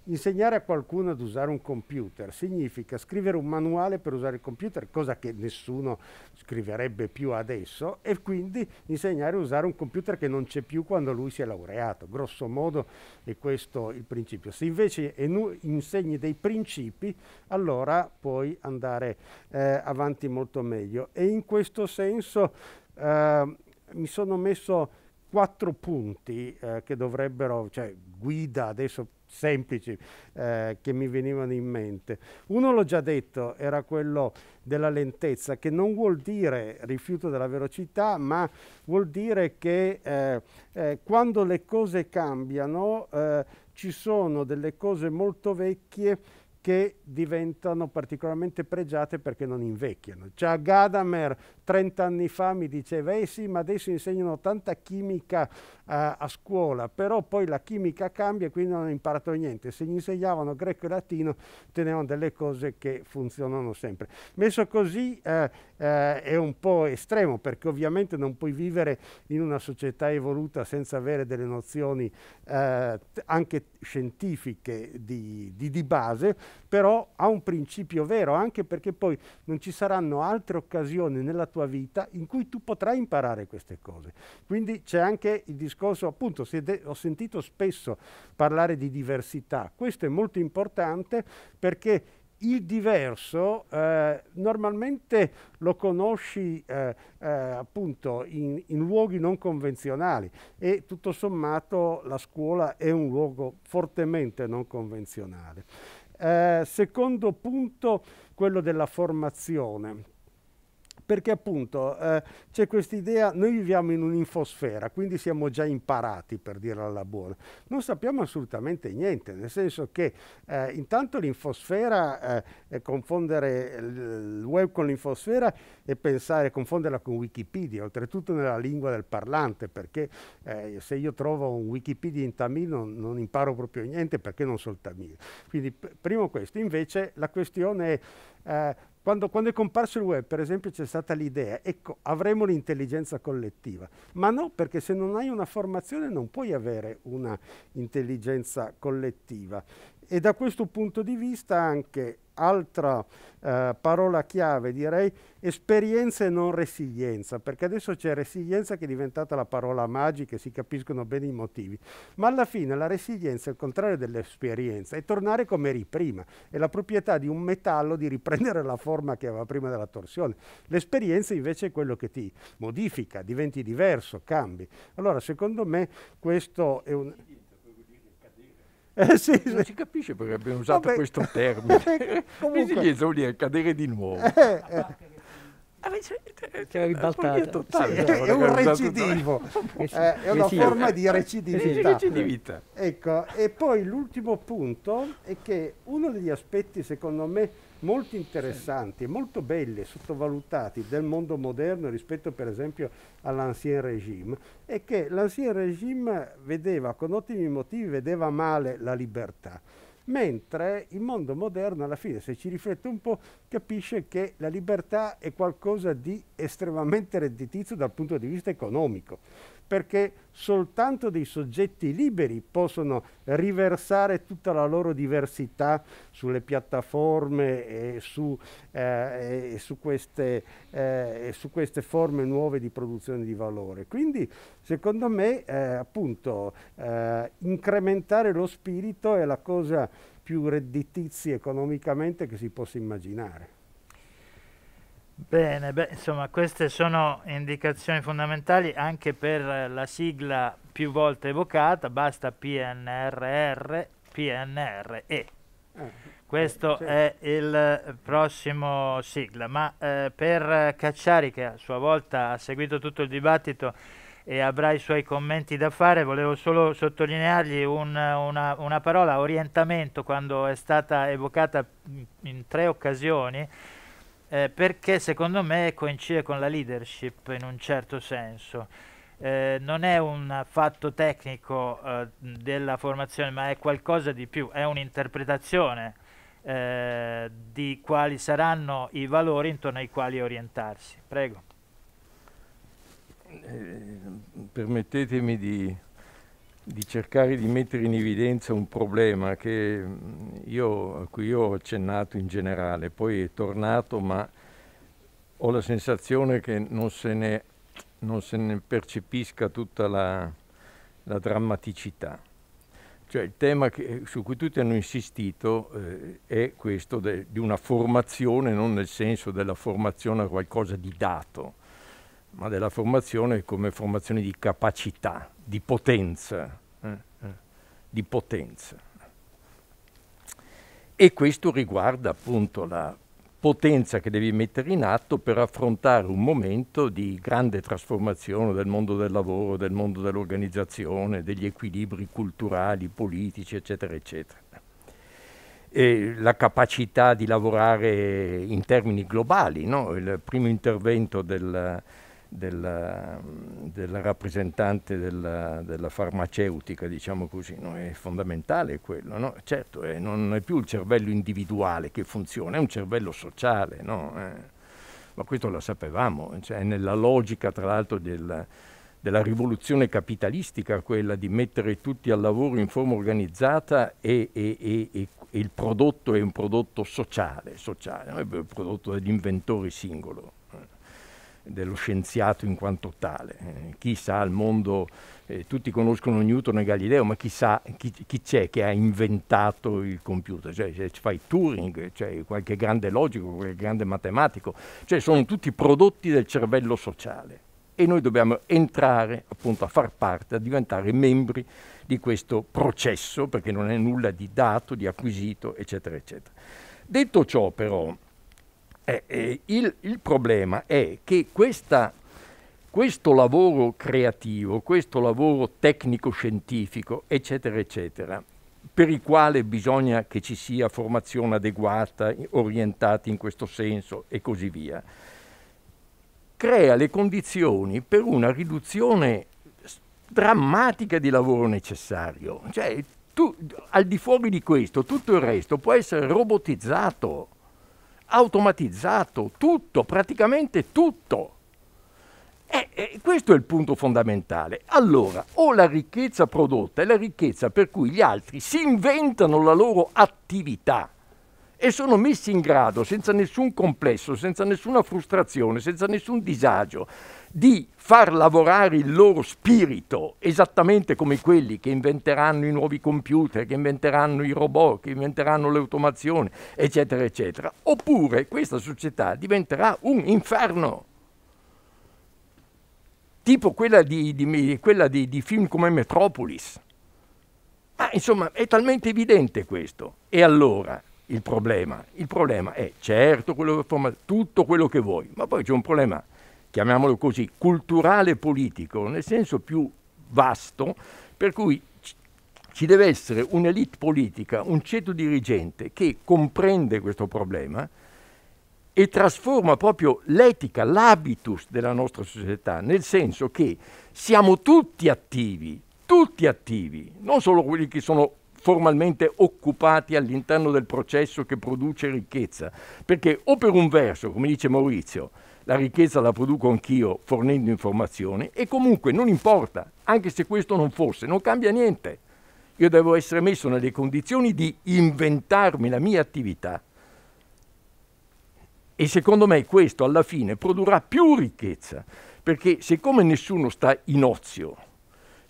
insegnare a qualcuno ad usare un computer significa scrivere un manuale per usare il computer, cosa che nessuno scriverebbe più adesso, e quindi insegnare a usare un computer che non c'è più quando lui si è laureato. Grosso modo è questo il principio. Se invece insegni dei principi, allora puoi andare eh, avanti molto meglio. E in questo senso eh, mi sono messo quattro punti eh, che dovrebbero, cioè guida adesso semplici eh, che mi venivano in mente. Uno l'ho già detto, era quello della lentezza, che non vuol dire rifiuto della velocità, ma vuol dire che eh, eh quando le cose cambiano eh, ci sono delle cose molto vecchie che diventano particolarmente pregiate perché non invecchiano. Cioè Gadamer 30 anni fa mi diceva, eh sì, ma adesso insegnano tanta chimica uh, a scuola, però poi la chimica cambia e quindi non ho imparato niente. Se gli insegnavano greco e latino tenevano delle cose che funzionano sempre. Messo così uh, uh, è un po' estremo perché ovviamente non puoi vivere in una società evoluta senza avere delle nozioni anche scientifiche di, di, di base però ha un principio vero, anche perché poi non ci saranno altre occasioni nella tua vita in cui tu potrai imparare queste cose. Quindi c'è anche il discorso, appunto, se ho sentito spesso parlare di diversità, questo è molto importante perché il diverso eh, normalmente lo conosci eh, eh, appunto in, in, luoghi non convenzionali e tutto sommato la scuola è un luogo fortemente non convenzionale. Eh, secondo punto, quello della formazione perché appunto eh, c'è questa idea, noi viviamo in un'infosfera, quindi siamo già imparati per dirla alla buona, non sappiamo assolutamente niente, nel senso che eh, intanto l'infosfera, eh, confondere il web con l'infosfera e pensare, confonderla con Wikipedia, oltretutto nella lingua del parlante, perché eh, se io trovo un Wikipedia in tamil non, non imparo proprio niente perché non so il tamil. Quindi primo questo, invece la questione è eh, quando, quando, è comparso il web, per esempio, c'è stata l'idea, ecco, avremo l'intelligenza collettiva. Ma no, perché se non hai una formazione non puoi avere un'intelligenza collettiva. E da questo punto di vista anche altra eh, parola chiave direi esperienza e non resilienza, perché adesso c'è resilienza che è diventata la parola magica e si capiscono bene i motivi, ma alla fine la resilienza è il contrario dell'esperienza, è tornare come eri prima, è la proprietà di un metallo di riprendere la forma che aveva prima della torsione. L'esperienza invece è quello che ti modifica, diventi diverso, cambi. Allora secondo me questo è un... Eh, sì, sì. Non si capisce perché abbiamo usato Vabbè. questo termine. Comunque. Quindi gli a cadere di nuovo. Eh, eh. Ti era ribaltato. Sì, è un recidivo, eh, è una forma di recidività. recidività. Ecco, e poi l'ultimo punto è che uno degli aspetti, secondo me, molto interessanti, sì. molto belli, sottovalutati del mondo moderno rispetto per esempio all'ancien regime, è che l'ancien regime vedeva con ottimi motivi, vedeva male la libertà mentre il mondo moderno alla fine, se ci riflette un po', capisce che la libertà è qualcosa di estremamente redditizio dal punto di vista economico perché soltanto dei soggetti liberi possono riversare tutta la loro diversità sulle piattaforme e su, eh, e su, queste, eh, e su queste, forme nuove di produzione di valore. Quindi secondo me eh, appunto eh, incrementare lo spirito è la cosa più redditizia economicamente che si possa immaginare. Bene, beh, insomma queste sono indicazioni fondamentali anche per la sigla più volte evocata, basta PNRR, PNRE. Ah, Questo sì. Eh, certo. è il prossimo sigla, ma eh, per Cacciari che a sua volta ha seguito tutto il dibattito e avrà i suoi commenti da fare, volevo solo sottolineargli un, una, una parola, orientamento, quando è stata evocata in tre occasioni eh, perché secondo me coincide con la leadership in un certo senso. Eh, non è un fatto tecnico eh, della formazione, ma è qualcosa di più, è un'interpretazione eh, di quali saranno i valori intorno ai quali orientarsi. Prego. Eh, permettetemi di di cercare di mettere in evidenza un problema mm, io, a cui io ho accennato in generale, poi è tornato, ma ho la sensazione che non se ne, non se ne percepisca tutta la, la, drammaticità. Cioè il tema che, su cui tutti hanno insistito eh, è questo de, di una formazione, non nel senso della formazione a qualcosa di dato, ma della formazione come formazione di capacità, di potenza, eh, eh, di potenza. E questo riguarda appunto la potenza che devi mettere in atto per affrontare un momento di grande trasformazione del mondo del lavoro, del mondo dell'organizzazione, degli equilibri culturali, politici, eccetera, eccetera. E la capacità di lavorare in termini globali, no? il primo intervento del, della, della rappresentante della, della, farmaceutica, diciamo così, no? è fondamentale quello. No? Certo, eh, non è più il cervello individuale che funziona, è un cervello sociale, no? eh, ma questo lo sapevamo, cioè, nella logica tra l'altro del, della rivoluzione capitalistica, quella di mettere tutti al lavoro in forma organizzata e, e, e, e il prodotto è un prodotto sociale, sociale non è il prodotto dell'inventore singolo dello scienziato in quanto tale. Eh, chi sa il mondo, eh, tutti conoscono Newton e Galileo, ma chi, sa, chi, chi c'è che ha inventato il computer? Cioè, se fai Turing, cioè qualche grande logico, qualche grande matematico, cioè sono tutti prodotti del cervello sociale e noi dobbiamo entrare appunto a far parte, a diventare membri di questo processo perché non è nulla di dato, di acquisito, eccetera, eccetera. Detto ciò però, eh, eh, il, il, problema è che questa, questo lavoro creativo, questo lavoro tecnico-scientifico, eccetera, eccetera, per il quale bisogna che ci sia formazione adeguata, orientata in questo senso e così via, crea le condizioni per una riduzione drammatica di lavoro necessario. Cioè, tu, al di fuori di questo, tutto il resto può essere robotizzato automatizzato, tutto, praticamente tutto. E, e questo è il punto fondamentale. Allora, o la ricchezza prodotta è la ricchezza per cui gli altri si inventano la loro attività, e sono messi in grado, senza nessun complesso, senza nessuna frustrazione, senza nessun disagio, di far lavorare il loro spirito, esattamente come quelli che inventeranno i nuovi computer, che inventeranno i robot, che inventeranno l'automazione, eccetera, eccetera. Oppure questa società diventerà un inferno tipo quella, di, di, quella di, di, film come Metropolis. Ma insomma è talmente evidente questo. E allora, il problema. Il problema è certo quello, che forma tutto quello che vuoi, ma poi c'è un problema, chiamiamolo così, culturale politico, nel senso più vasto, per cui ci deve essere un'elite politica, un ceto dirigente che comprende questo problema e trasforma proprio l'etica, l'habitus della nostra società, nel senso che siamo tutti attivi, tutti attivi, non solo quelli che sono formalmente occupati all'interno del processo che produce ricchezza. Perché o per un verso, come dice Maurizio, la ricchezza la produco anch'io fornendo informazioni e comunque non importa, anche se questo non fosse, non cambia niente. Io devo essere messo nelle condizioni di inventarmi la mia attività. E secondo me questo alla fine produrrà più ricchezza, perché siccome nessuno sta in ozio,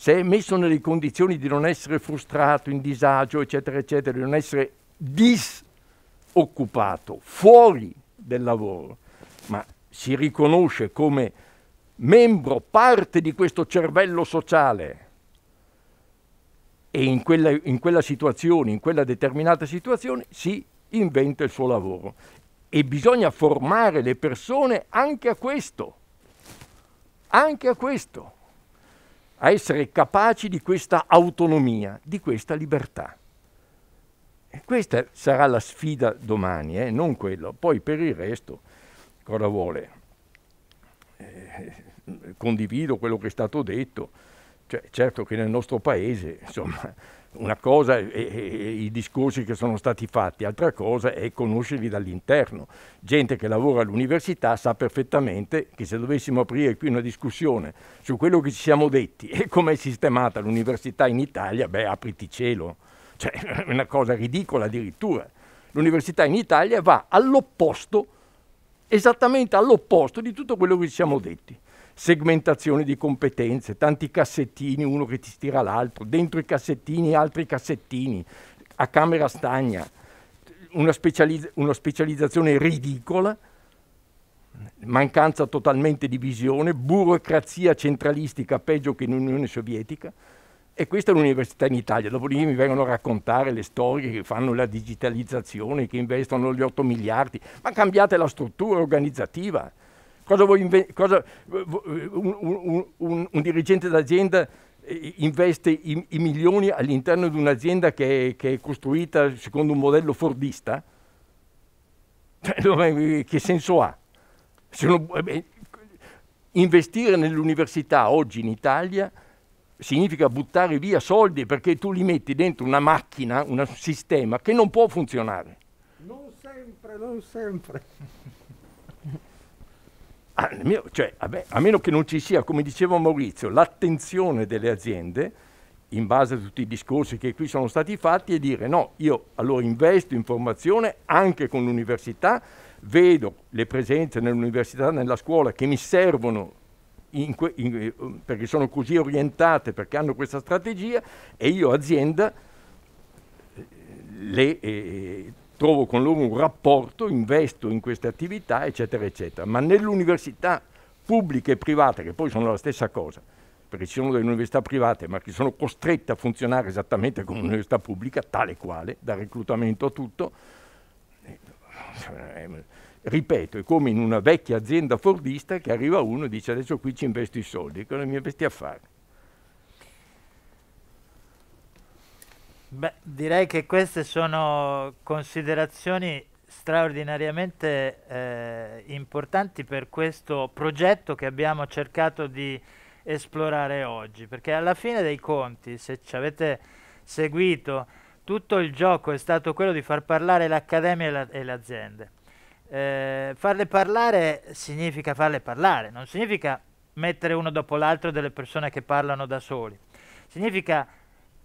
se è messo nelle condizioni di non essere frustrato, in disagio, eccetera, eccetera, di non essere disoccupato, fuori del lavoro, ma si riconosce come membro, parte di questo cervello sociale e in quella, in quella situazione, in quella determinata situazione, si inventa il suo lavoro. E bisogna formare le persone anche a questo, anche a questo a essere capaci di questa autonomia, di questa libertà. E questa sarà la sfida domani, eh? non quello. Poi per il resto, cosa vuole? Eh, condivido quello che è stato detto, cioè, certo che nel nostro paese, insomma, una cosa è, è, è, i discorsi che sono stati fatti, altra cosa è conoscerli dall'interno. Gente che lavora all'università sa perfettamente che se dovessimo aprire qui una discussione su quello che ci siamo detti e come è sistemata l'università in Italia, beh, apriti cielo. Cioè, è una cosa ridicola addirittura. L'università in Italia va all'opposto, esattamente all'opposto di tutto quello che ci siamo detti segmentazione di competenze, tanti cassettini, uno che ti stira l'altro, dentro i cassettini altri cassettini, a camera stagna, una, specializz- una specializzazione ridicola, mancanza totalmente di visione, burocrazia centralistica peggio che in Unione Sovietica. E questa è l'università in Italia. Dopodiché mi vengono a raccontare le storie che fanno la digitalizzazione, che investono gli 8 miliardi. Ma cambiate la struttura organizzativa. Cosa vuoi inve- cosa, un, un, un, un, dirigente d'azienda eh, investe i, i milioni all'interno di un'azienda che, che, è costruita secondo un modello fordista? Cioè, che senso ha? Sono, eh, beh, investire nell'università oggi in Italia significa buttare via soldi perché tu li metti dentro una macchina, un sistema che non può funzionare. Non sempre, non sempre a, ah, mio, cioè, vabbè, a meno che non ci sia, come diceva Maurizio, l'attenzione delle aziende in base a tutti i discorsi che qui sono stati fatti e dire no, io allora investo in formazione anche con l'università, vedo le presenze nell'università, nella scuola che mi servono in que- in, eh, perché sono così orientate, perché hanno questa strategia e io azienda eh, le eh, trovo con loro un rapporto, investo in queste attività, eccetera, eccetera. Ma nell'università pubblica e privata, che poi sono la stessa cosa, perché ci sono delle università private, ma che sono costrette a funzionare esattamente come un'università pubblica, tale quale, da reclutamento a tutto, eh, ripeto, è come in una vecchia azienda fordista che arriva uno e dice adesso qui ci investo i soldi, cosa mi investi a fare? Beh, direi che queste sono considerazioni straordinariamente eh, importanti per questo progetto che abbiamo cercato di esplorare oggi, perché alla fine dei conti, se ci avete seguito, tutto il gioco è stato quello di far parlare l'accademia e, le aziende. Eh, farle parlare significa farle parlare, non significa mettere uno dopo l'altro delle persone che parlano da soli, significa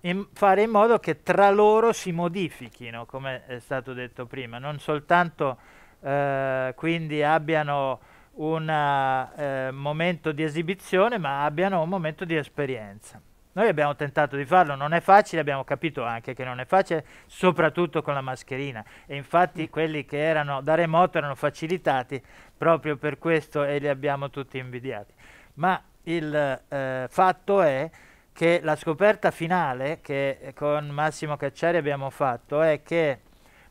in fare in modo che tra loro si modifichino, come è stato detto prima, non soltanto eh, quindi abbiano un eh, momento di esibizione, ma abbiano un momento di esperienza. Noi abbiamo tentato di farlo, non è facile, abbiamo capito anche che non è facile, soprattutto con la mascherina. E infatti mm. quelli che erano da remoto erano facilitati proprio per questo e li abbiamo tutti invidiati. Ma il eh, fatto è che la scoperta finale che eh, con Massimo Cacciari abbiamo fatto è che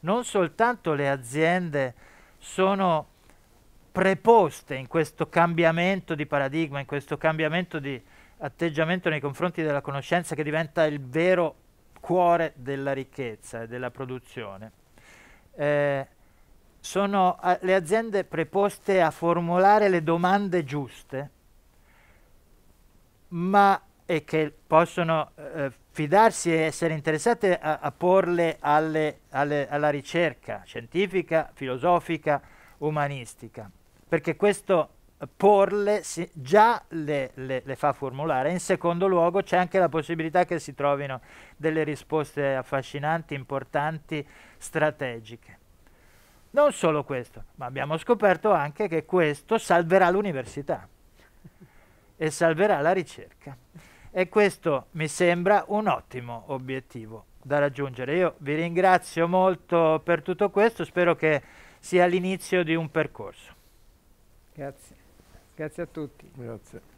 non soltanto le aziende sono preposte in questo cambiamento di paradigma, in questo cambiamento di atteggiamento nei confronti della conoscenza che diventa il vero cuore della ricchezza e della produzione. Eh, sono a, eh, le aziende preposte a formulare le domande giuste, ma e che possono eh, fidarsi e essere interessate a, a porle alle, alle, alla ricerca scientifica, filosofica, umanistica, perché questo porle si, già le, le, le, fa formulare. In secondo luogo c'è anche la possibilità che si trovino delle risposte affascinanti, importanti, strategiche. Non solo questo, ma abbiamo scoperto anche che questo salverà l'università e salverà la ricerca e questo mi sembra un ottimo obiettivo da raggiungere. Io vi ringrazio molto per tutto questo, spero che sia l'inizio di un percorso. Grazie, grazie a tutti. Grazie.